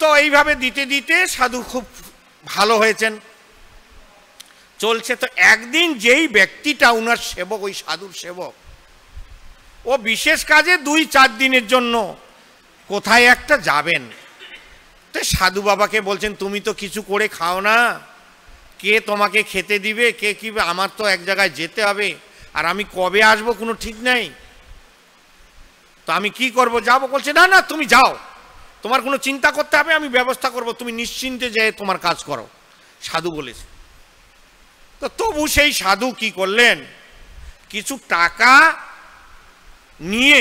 তো এইভাবে দিতে দিতে সাধু খুব ভালো হয়েছেন চলছে তো একদিন যেই ব্যক্তিটা উনার সেবক ওই সাধুর সেবক ও বিশেষ কাজে দুই চার দিনের জন্য কোথায় একটা যাবেন তো সাধু বাবাকে বলছেন তুমি তো কিছু করে খাও না কে তোমাকে খেতে দিবে কে কি আমার তো এক জায়গায় যেতে হবে আর আমি কবে আসব কোনো ঠিক নাই তো আমি কি করব যাব বলছে না না তুমি যাও তোমার কোনো চিন্তা করতে হবে আমি ব্যবস্থা করব তুমি নিশ্চিন্তে যেয়ে তোমার কাজ করো সাধু বলেছে তো তবু সেই সাধু কি করলেন কিছু টাকা নিয়ে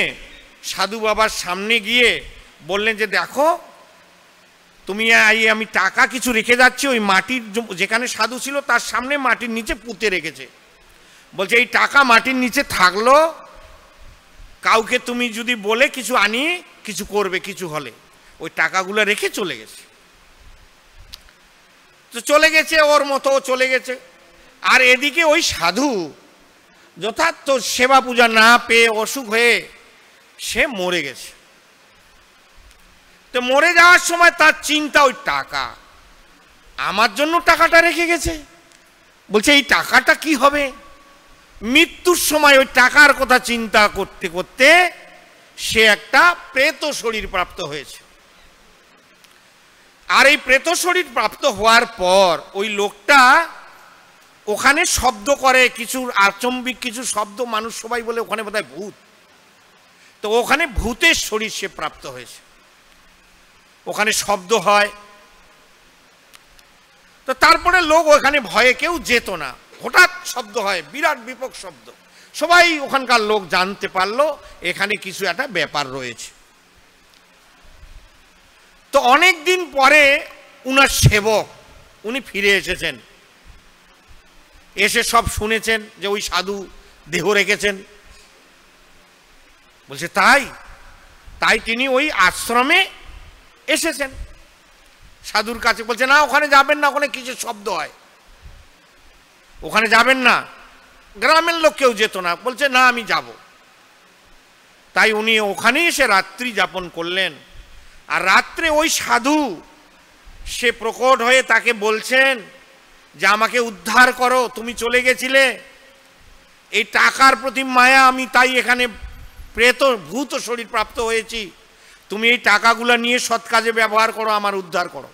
সাধু বাবার সামনে গিয়ে বললেন যে দেখো তুমি এই আমি টাকা কিছু রেখে যাচ্ছি ওই মাটির যেখানে সাধু ছিল তার সামনে মাটির নিচে পুঁতে রেখেছে বলছে এই টাকা মাটির নিচে থাকলো কাউকে তুমি যদি বলে কিছু আনি কিছু করবে কিছু হলে ওই টাকাগুলো রেখে চলে গেছে তো চলে গেছে ওর মতো চলে গেছে আর এদিকে ওই সাধু যথার্থ সেবা পূজা না পেয়ে অসুখ হয়ে সে মরে গেছে তো মরে যাওয়ার সময় তার চিন্তা ওই টাকা আমার জন্য টাকাটা রেখে গেছে বলছে এই টাকাটা কি হবে মৃত্যুর সময় ওই টাকার কথা চিন্তা করতে করতে সে একটা প্রেত শরীর প্রাপ্ত হয়েছে আর এই প্রেত শরীর প্রাপ্ত হওয়ার পর ওই লোকটা ওখানে শব্দ করে কিছু আচম্বিক কিছু শব্দ মানুষ সবাই বলে ওখানে বোধহয় ভূত তো ওখানে ভূতের শরীর সে প্রাপ্ত হয়েছে ওখানে শব্দ হয় তো তারপরে লোক ওখানে ভয়ে কেউ যেত না হঠাৎ শব্দ হয় বিরাট বিপক শব্দ সবাই ওখানকার লোক জানতে পারলো এখানে কিছু একটা ব্যাপার রয়েছে তো অনেক দিন পরে উনার সেবক উনি ফিরে এসেছেন এসে সব শুনেছেন যে ওই সাধু দেহ রেখেছেন বলছে তাই তাই তিনি ওই আশ্রমে এসেছেন সাধুর কাছে বলছে না ওখানে যাবেন না ওখানে কিছু শব্দ হয় ওখানে যাবেন না গ্রামের লোক কেউ যেত না বলছে না আমি যাব তাই উনি ওখানেই এসে রাত্রি যাপন করলেন আর রাত্রে ওই সাধু সে প্রকট হয়ে তাকে বলছেন যে আমাকে উদ্ধার করো তুমি চলে গেছিলে এই টাকার প্রতি মায়া আমি তাই এখানে প্রেত ভূত শরীর প্রাপ্ত হয়েছি তুমি এই টাকাগুলো নিয়ে সৎ কাজে ব্যবহার করো আমার উদ্ধার করো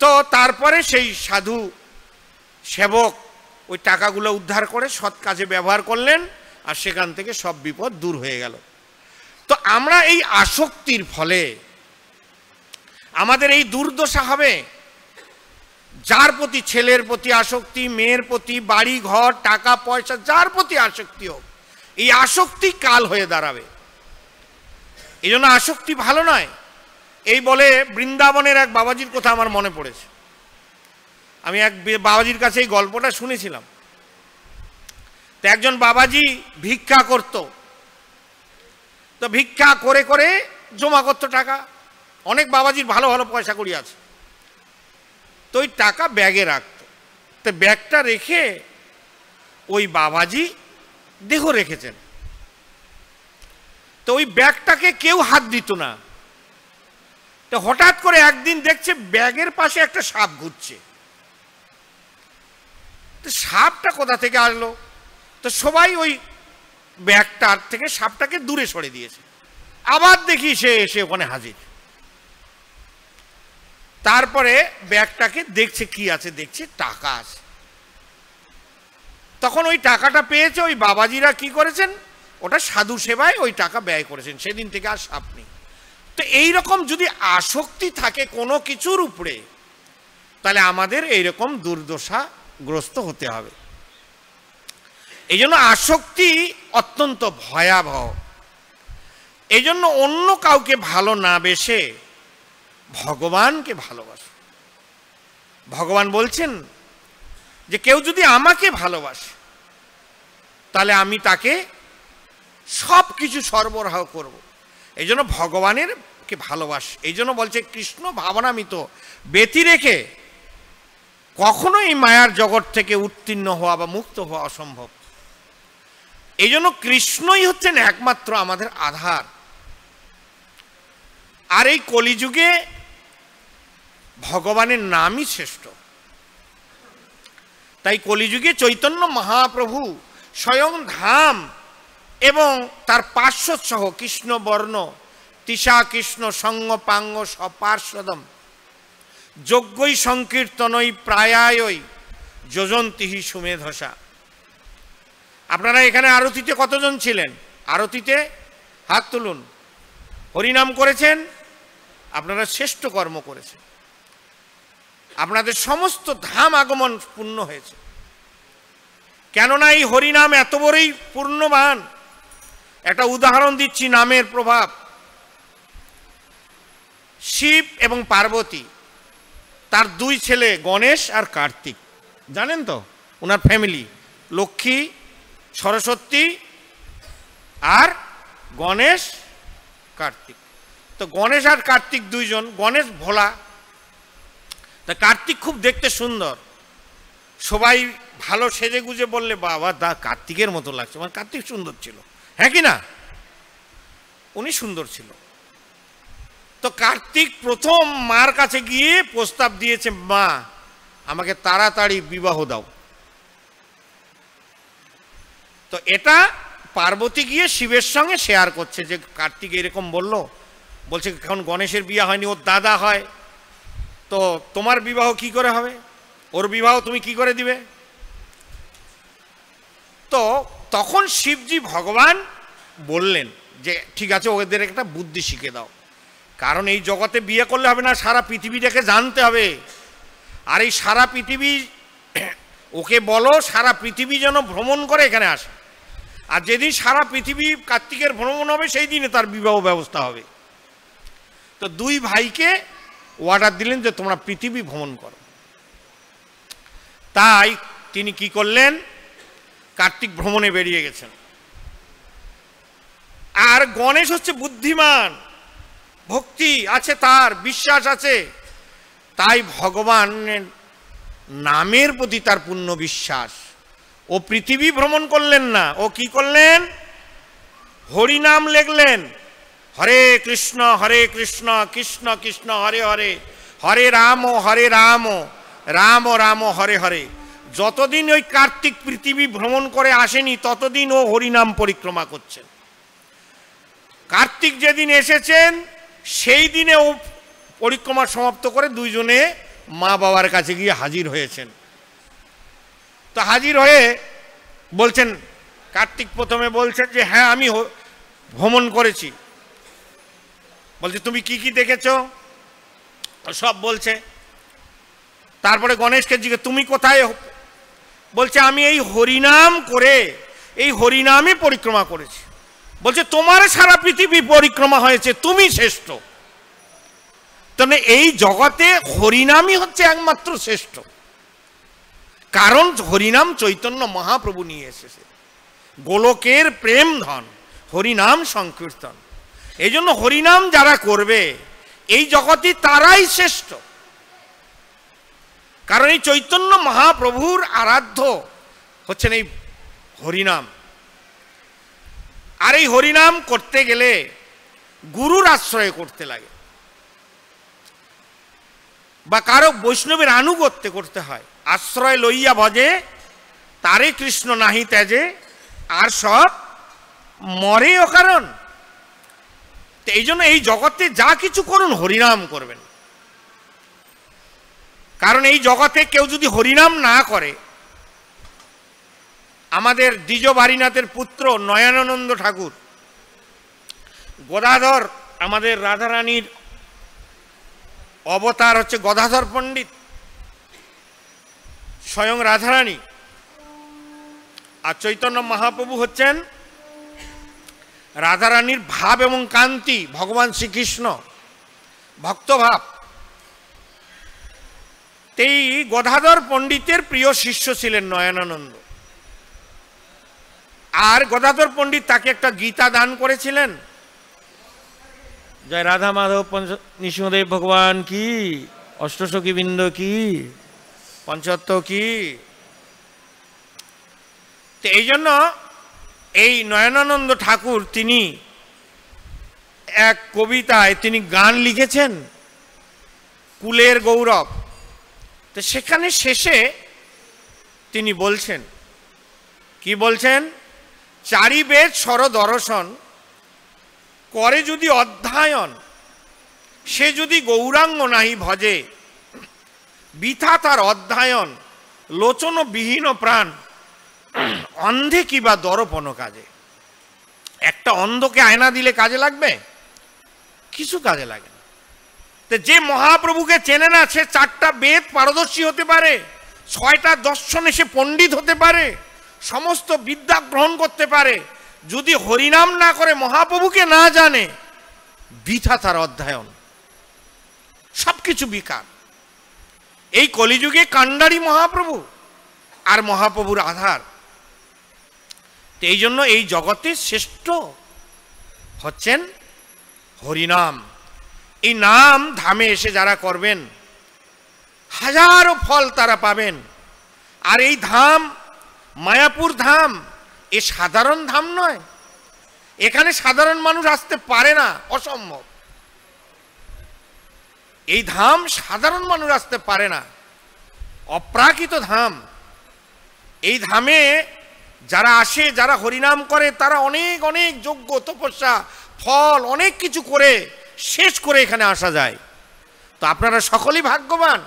তো তারপরে সেই সাধু সেবক ওই টাকাগুলো উদ্ধার করে সৎ কাজে ব্যবহার করলেন আর সেখান থেকে সব বিপদ দূর হয়ে গেল তো আমরা এই আসক্তির ফলে আমাদের এই দুর্দশা হবে যার প্রতি ছেলের প্রতি আসক্তি মেয়ের প্রতি বাড়ি ঘর টাকা পয়সা যার প্রতি আসক্তি হোক এই আসক্তি কাল হয়ে দাঁড়াবে এই জন্য আসক্তি ভালো নয় এই বলে বৃন্দাবনের এক বাবাজির কথা আমার মনে পড়েছে আমি এক বাবাজির কাছে এই গল্পটা শুনেছিলাম তো একজন বাবাজি ভিক্ষা করত তো ভিক্ষা করে করে জমা করতো টাকা অনেক বাবাজির ভালো ভালো পয়সা করি আছে তো ওই টাকা ব্যাগে রাখত তো ব্যাগটা রেখে ওই বাবাজি দেহ রেখেছেন তো ওই ব্যাগটাকে কেউ হাত দিত না তো হঠাৎ করে একদিন দেখছে ব্যাগের পাশে একটা সাপ ঘুরছে তো সাপটা কোথা থেকে আসলো তো সবাই ওই ব্যাগটার থেকে সাপটাকে দূরে সরে দিয়েছে আবার দেখি সে এসে ওখানে হাজির তারপরে ব্যাগটাকে দেখছে কি আছে দেখছে টাকা আছে তখন ওই টাকাটা পেয়েছে ওই বাবাজিরা কি করেছেন ওটা সাধু সেবায় ওই টাকা ব্যয় করেছেন সেদিন থেকে আর সাপ নেই তো এইরকম যদি আসক্তি থাকে কোনো কিছুর উপরে তাহলে আমাদের এইরকম দুর্দশাগ্রস্ত হতে হবে এই জন্য আসক্তি অত্যন্ত ভয়াবহ এই জন্য অন্য কাউকে ভালো না বেসে ভগবানকে ভালোবাসো ভগবান বলছেন যে কেউ যদি আমাকে ভালোবাসে তাহলে আমি তাকে সব কিছু সরবরাহ করব। এই জন্য ভগবানের কে ভালোবাস এই জন্য বলছে কৃষ্ণ ভাবনামিত ব্যতি রেখে কখনো এই মায়ার জগৎ থেকে উত্তীর্ণ হওয়া বা মুক্ত হওয়া অসম্ভব এই জন্য কৃষ্ণই হচ্ছেন একমাত্র আমাদের আধার আর এই কলিযুগে ভগবানের নামই শ্রেষ্ঠ তাই কলিযুগে চৈতন্য মহাপ্রভু স্বয়ং ধাম এবং তার পার্শ্বসহ কৃষ্ণবর্ণ তিশা কৃষ্ণ সঙ্গ পাঙ্গ সপার্শ্বদম যজ্ঞই সংকীর্তনই প্রায়ায়ই যোজন্তিহি সুমেধসা আপনারা এখানে আরতিতে কতজন ছিলেন আরতিতে হাত তুলুন হরিনাম করেছেন আপনারা শ্রেষ্ঠ কর্ম করেছেন আপনাদের সমস্ত ধাম আগমন পূর্ণ হয়েছে কেননা এই হরিনাম এত বড়ই পূর্ণবান একটা উদাহরণ দিচ্ছি নামের প্রভাব শিব এবং পার্বতী তার দুই ছেলে গণেশ আর কার্তিক জানেন তো ওনার ফ্যামিলি লক্ষ্মী সরস্বতী আর গণেশ কার্তিক তো গণেশ আর কার্তিক দুইজন গণেশ ভোলা তা কার্তিক খুব দেখতে সুন্দর সবাই ভালো সেজে গুজে বললে বাবা দা কার্তিকের মতো লাগছে মানে কার্তিক সুন্দর ছিল হ্যাঁ কি না উনি সুন্দর ছিল তো কার্তিক প্রথম মার কাছে গিয়ে প্রস্তাব দিয়েছে মা আমাকে তাড়াতাড়ি বিবাহ দাও তো এটা পার্বতী গিয়ে শিবের সঙ্গে শেয়ার করছে যে কার্তিক এরকম বলল বলছে কারণ গণেশের বিয়ে হয়নি ওর দাদা হয় তো তোমার বিবাহ কি করে হবে ওর বিবাহ তুমি কি করে দিবে তো তখন শিবজি ভগবান বললেন যে ঠিক আছে ওদের একটা বুদ্ধি শিখে দাও কারণ এই জগতে বিয়ে করলে হবে না সারা পৃথিবীটাকে জানতে হবে আর এই সারা পৃথিবী ওকে বলো সারা পৃথিবী যেন ভ্রমণ করে এখানে আসে আর যেদিন সারা পৃথিবী কার্তিকের ভ্রমণ হবে সেই দিনে তার বিবাহ ব্যবস্থা হবে তো দুই ভাইকে অর্ডার দিলেন যে তোমরা পৃথিবী ভ্রমণ করো তাই তিনি কি করলেন কার্তিক ভ্রমণে বেরিয়ে গেছেন আর গণেশ হচ্ছে বুদ্ধিমান ভক্তি আছে তার বিশ্বাস আছে তাই ভগবানের নামের প্রতি তার পূর্ণ বিশ্বাস ও পৃথিবী ভ্রমণ করলেন না ও কি করলেন হরিনাম লেখলেন হরে কৃষ্ণ হরে কৃষ্ণ কৃষ্ণ কৃষ্ণ হরে হরে হরে রাম হরে রাম রাম রাম হরে হরে যতদিন ওই কার্তিক পৃথিবী ভ্রমণ করে আসেনি ততদিন ও হরিনাম পরিক্রমা করছেন কার্তিক যেদিন এসেছেন সেই দিনে ও পরিক্রমা সমাপ্ত করে দুইজনে মা বাবার কাছে গিয়ে হাজির হয়েছেন তো হাজির হয়ে বলছেন কার্তিক প্রথমে বলছেন যে হ্যাঁ আমি ভ্রমণ করেছি বলছে তুমি কি কি দেখেছ সব বলছে তারপরে গণেশকে জিজ্ঞেস তুমি কোথায় বলছে আমি এই হরিনাম করে এই হরিনামে পরিক্রমা করেছি বলছে তোমার সারা পৃথিবী পরিক্রমা হয়েছে তুমি শ্রেষ্ঠ তাহলে এই জগতে হরিনামই হচ্ছে একমাত্র শ্রেষ্ঠ কারণ হরিনাম চৈতন্য মহাপ্রভু নিয়ে এসেছে গোলকের প্রেম ধন হরিনাম সংকীর্তন এই জন্য হরিনাম যারা করবে এই জগতে তারাই শ্রেষ্ঠ কারণ এই চৈতন্য মহাপ্রভুর আরাধ্য হচ্ছেন এই হরিনাম আর এই হরিনাম করতে গেলে গুরুর আশ্রয় করতে লাগে বা কারো বৈষ্ণবের আনুগত্যে করতে হয় আশ্রয় লইয়া ভজে তারে কৃষ্ণ নাহি ত্যাজে আর সব মরে ও কারণ তো এই জন্য এই জগতে যা কিছু করুন হরিনাম করবেন কারণ এই জগতে কেউ যদি হরিনাম না করে আমাদের দ্বিজ বাড়িনাথের পুত্র নয়নানন্দ ঠাকুর গদাধর আমাদের রাধারানীর অবতার হচ্ছে গদাধর পণ্ডিত স্বয়ং রাধারানী আর চৈতন্য মহাপ্রভু হচ্ছেন রাধারানীর ভাব এবং কান্তি ভগবান শ্রীকৃষ্ণ ভক্তভাব তেই গদাধর পণ্ডিতের প্রিয় শিষ্য ছিলেন নয়নানন্দ আর গদাধর পণ্ডিত তাকে একটা গীতা দান করেছিলেন জয় রাধা মাধব পঞ্চ নিসিংহদেব ভগবান কি বৃন্দ কি পঞ্চত্ব কি এই জন্য এই নয়নানন্দ ঠাকুর তিনি এক কবিতায় তিনি গান লিখেছেন কুলের গৌরব তো সেখানে শেষে তিনি বলছেন কি বলছেন চারি বেদ সরদর্শন করে যদি অধ্যায়ন সে যদি গৌরাঙ্গ নাহি ভজে বৃথা তার অধ্যায়ন লোচন বিহীন প্রাণ অন্ধে কিবা দরপণ কাজে একটা অন্ধকে আয়না দিলে কাজে লাগবে কিছু কাজে লাগে না যে মহাপ্রভুকে চেনে না সে চারটা বেদ পারদর্শী হতে পারে ছয়টা দর্শনে সে পণ্ডিত হতে পারে সমস্ত বিদ্যা গ্রহণ করতে পারে যদি হরিনাম না করে মহাপ্রভুকে না জানে বৃথা তার অধ্যয়ন সব কিছু বিকার এই কলিযুগে কাণ্ডারি মহাপ্রভু আর মহাপ্রভুর আধার তো এই জন্য এই জগতে শ্রেষ্ঠ হচ্ছেন হরিনাম এই নাম ধামে এসে যারা করবেন হাজারো ফল তারা পাবেন আর এই ধাম মায়াপুর ধাম এ সাধারণ ধাম নয় এখানে সাধারণ মানুষ আসতে পারে না অসম্ভব এই ধাম সাধারণ মানুষ আসতে পারে না অপ্রাকৃত ধাম এই ধামে যারা আসে যারা হরিনাম করে তারা অনেক অনেক যোগ্য তপস্যা ফল অনেক কিছু করে শেষ করে এখানে আসা যায় তো আপনারা সকলেই ভাগ্যবান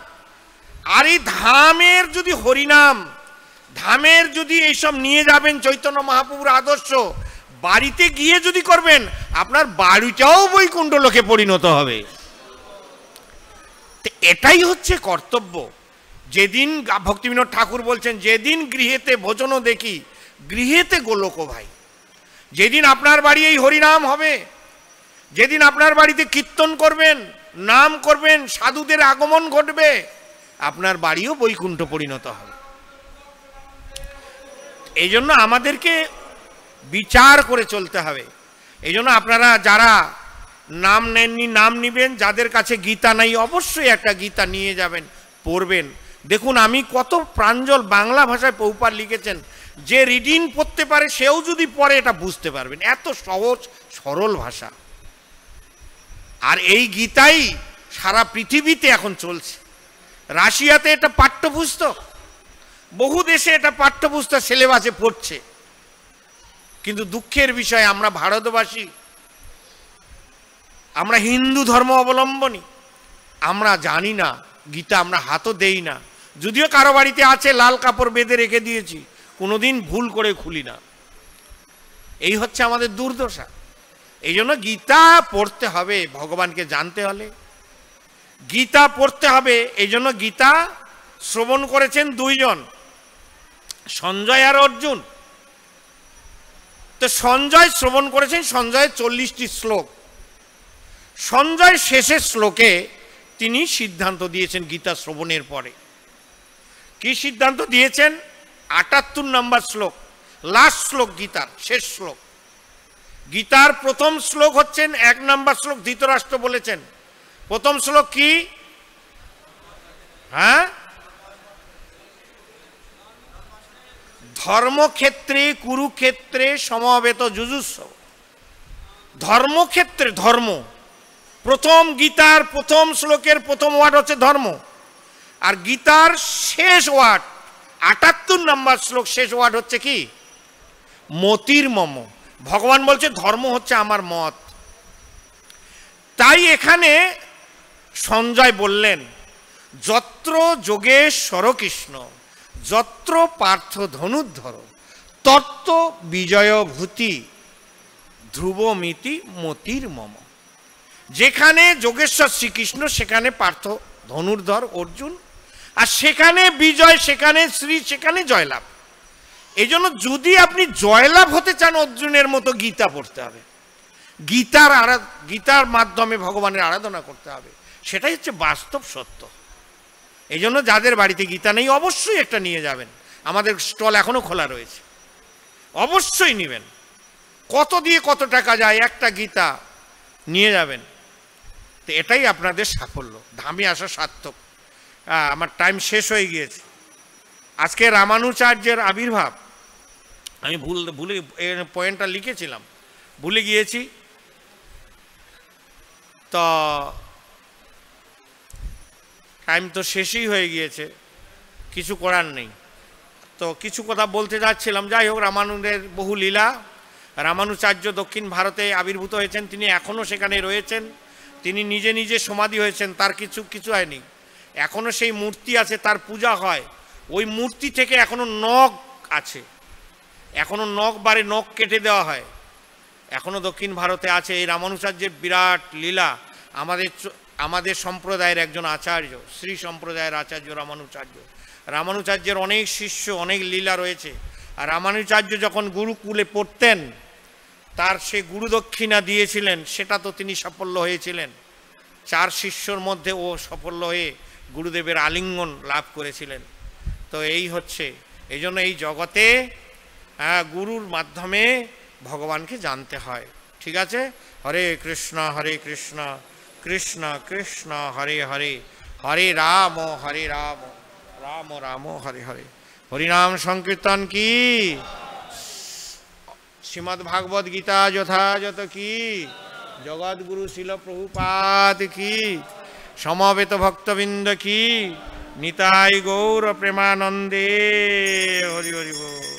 আর এই ধামের যদি হরিনাম ধামের যদি এইসব নিয়ে যাবেন চৈতন্য মহাপ্রভুর আদর্শ বাড়িতে গিয়ে যদি করবেন আপনার বাড়িটাও বৈকুণ্ঠ লোকে পরিণত হবে এটাই হচ্ছে কর্তব্য যেদিন ভক্তিবিনোদ ঠাকুর বলছেন যেদিন গৃহেতে ভোজনও দেখি গৃহেতে গোলক ভাই যেদিন আপনার বাড়ি এই হরিনাম হবে যেদিন আপনার বাড়িতে কীর্তন করবেন নাম করবেন সাধুদের আগমন ঘটবে আপনার বাড়িও বৈকুণ্ঠ পরিণত হবে এই জন্য আমাদেরকে বিচার করে চলতে হবে এই জন্য আপনারা যারা নাম নেননি নাম নিবেন যাদের কাছে গীতা নাই অবশ্যই একটা গীতা নিয়ে যাবেন পড়বেন দেখুন আমি কত প্রাঞ্জল বাংলা ভাষায় পৌপার লিখেছেন যে রিডিং পড়তে পারে সেও যদি পরে এটা বুঝতে পারবেন এত সহজ সরল ভাষা আর এই গীতাই সারা পৃথিবীতে এখন চলছে রাশিয়াতে এটা পাঠ্যপুস্তক বহু দেশে এটা পাঠ্যপুস্তক সিলেবাসে পড়ছে কিন্তু দুঃখের বিষয় আমরা ভারতবাসী আমরা হিন্দু ধর্ম অবলম্বনী আমরা জানি না গীতা আমরা হাতও দেই না যদিও কারো বাড়িতে আছে লাল কাপড় বেঁধে রেখে দিয়েছি কোনোদিন ভুল করে খুলি না এই হচ্ছে আমাদের দুর্দশা এই জন্য গীতা পড়তে হবে ভগবানকে জানতে হলে গীতা পড়তে হবে এই জন্য গীতা শ্রবণ করেছেন দুইজন সঞ্জয় আর অর্জুন তো সঞ্জয় শ্রবণ করেছেন সঞ্জয়ের চল্লিশটি শ্লোক সঞ্জয় শেষের শ্লোকে তিনি সিদ্ধান্ত দিয়েছেন গীতা শ্রবণের পরে কি সিদ্ধান্ত দিয়েছেন আটাত্তর নম্বর শ্লোক লাস্ট শ্লোক গীতার শেষ শ্লোক গীতার প্রথম শ্লোক হচ্ছেন এক নম্বর শ্লোক ধৃতরাষ্ট্র বলেছেন প্রথম শ্লোক কি হ্যাঁ ধর্মক্ষেত্রে কুরুক্ষেত্রে সমবেত যুজুস্ব ধর্মক্ষেত্রে ধর্ম প্রথম গীতার প্রথম শ্লোকের প্রথম ওয়ার্ড হচ্ছে ধর্ম আর গীতার শেষ ওয়ার্ড আটাত্তর নম্বর শ্লোক শেষ ওয়ার্ড হচ্ছে কি মতির মম ভগবান বলছে ধর্ম হচ্ছে আমার মত তাই এখানে সঞ্জয় বললেন যত্র যোগেশ্বর কৃষ্ণ যত্র পার্থ ধনুর্ধর তত্ত্ব বিজয়ভূতি ধ্রুবমিতি মতির মম যেখানে যোগেশ্বর শ্রীকৃষ্ণ সেখানে পার্থ ধনুর্ধর অর্জুন আর সেখানে বিজয় সেখানে শ্রী সেখানে জয়লাভ এই জন্য যদি আপনি জয়লাভ হতে চান অর্জুনের মতো গীতা পড়তে হবে গীতার আরা গীতার মাধ্যমে ভগবানের আরাধনা করতে হবে সেটাই হচ্ছে বাস্তব সত্য এই জন্য যাদের বাড়িতে গীতা নেই অবশ্যই একটা নিয়ে যাবেন আমাদের স্টল এখনও খোলা রয়েছে অবশ্যই নেবেন কত দিয়ে কত টাকা যায় একটা গীতা নিয়ে যাবেন তো এটাই আপনাদের সাফল্য ধামে আসা সার্থক আমার টাইম শেষ হয়ে গিয়েছে আজকে রামানুচার্যের আবির্ভাব আমি ভুল ভুলে পয়েন্টটা লিখেছিলাম ভুলে গিয়েছি তো টাইম তো শেষই হয়ে গিয়েছে কিছু করার নেই তো কিছু কথা বলতে যাচ্ছিলাম যাই হোক রামানুদের বহু লীলা রামানুচার্য দক্ষিণ ভারতে আবির্ভূত হয়েছেন তিনি এখনও সেখানে রয়েছেন তিনি নিজে নিজে সমাধি হয়েছেন তার কিছু কিছু হয়নি এখনও সেই মূর্তি আছে তার পূজা হয় ওই মূর্তি থেকে এখনও নখ আছে এখনও নখ বারে নখ কেটে দেওয়া হয় এখনও দক্ষিণ ভারতে আছে এই রামানুচার্যের বিরাট লীলা আমাদের আমাদের সম্প্রদায়ের একজন আচার্য শ্রী সম্প্রদায়ের আচার্য রামানুচার্য রামানুচার্যের অনেক শিষ্য অনেক লীলা রয়েছে আর রামানুচার্য যখন গুরুকুলে পড়তেন তার সে গুরুদক্ষিণা দিয়েছিলেন সেটা তো তিনি সাফল্য হয়েছিলেন চার শিষ্যর মধ্যে ও সাফল্য হয়ে গুরুদেবের আলিঙ্গন লাভ করেছিলেন তো এই হচ্ছে এই জন্য এই জগতে হ্যাঁ, গুরুর মাধ্যমে ভগবানকে জানতে হয় ঠিক আছে হরে কৃষ্ণ হরে কৃষ্ণ কৃষ্ণ কৃষ্ণ হরে হরে হরে রাম হরে রাম রাম রাম হরে হরে হরিনাম সংকীর্তন কি শ্রীমৎ ভাগবত গীতা যথাযথ কি জগৎগুরু শিল প্রভুপাত কি সমবেত ভক্তবৃন্দ কি নিতাই গৌর প্রেমানন্দে হরি হরি বল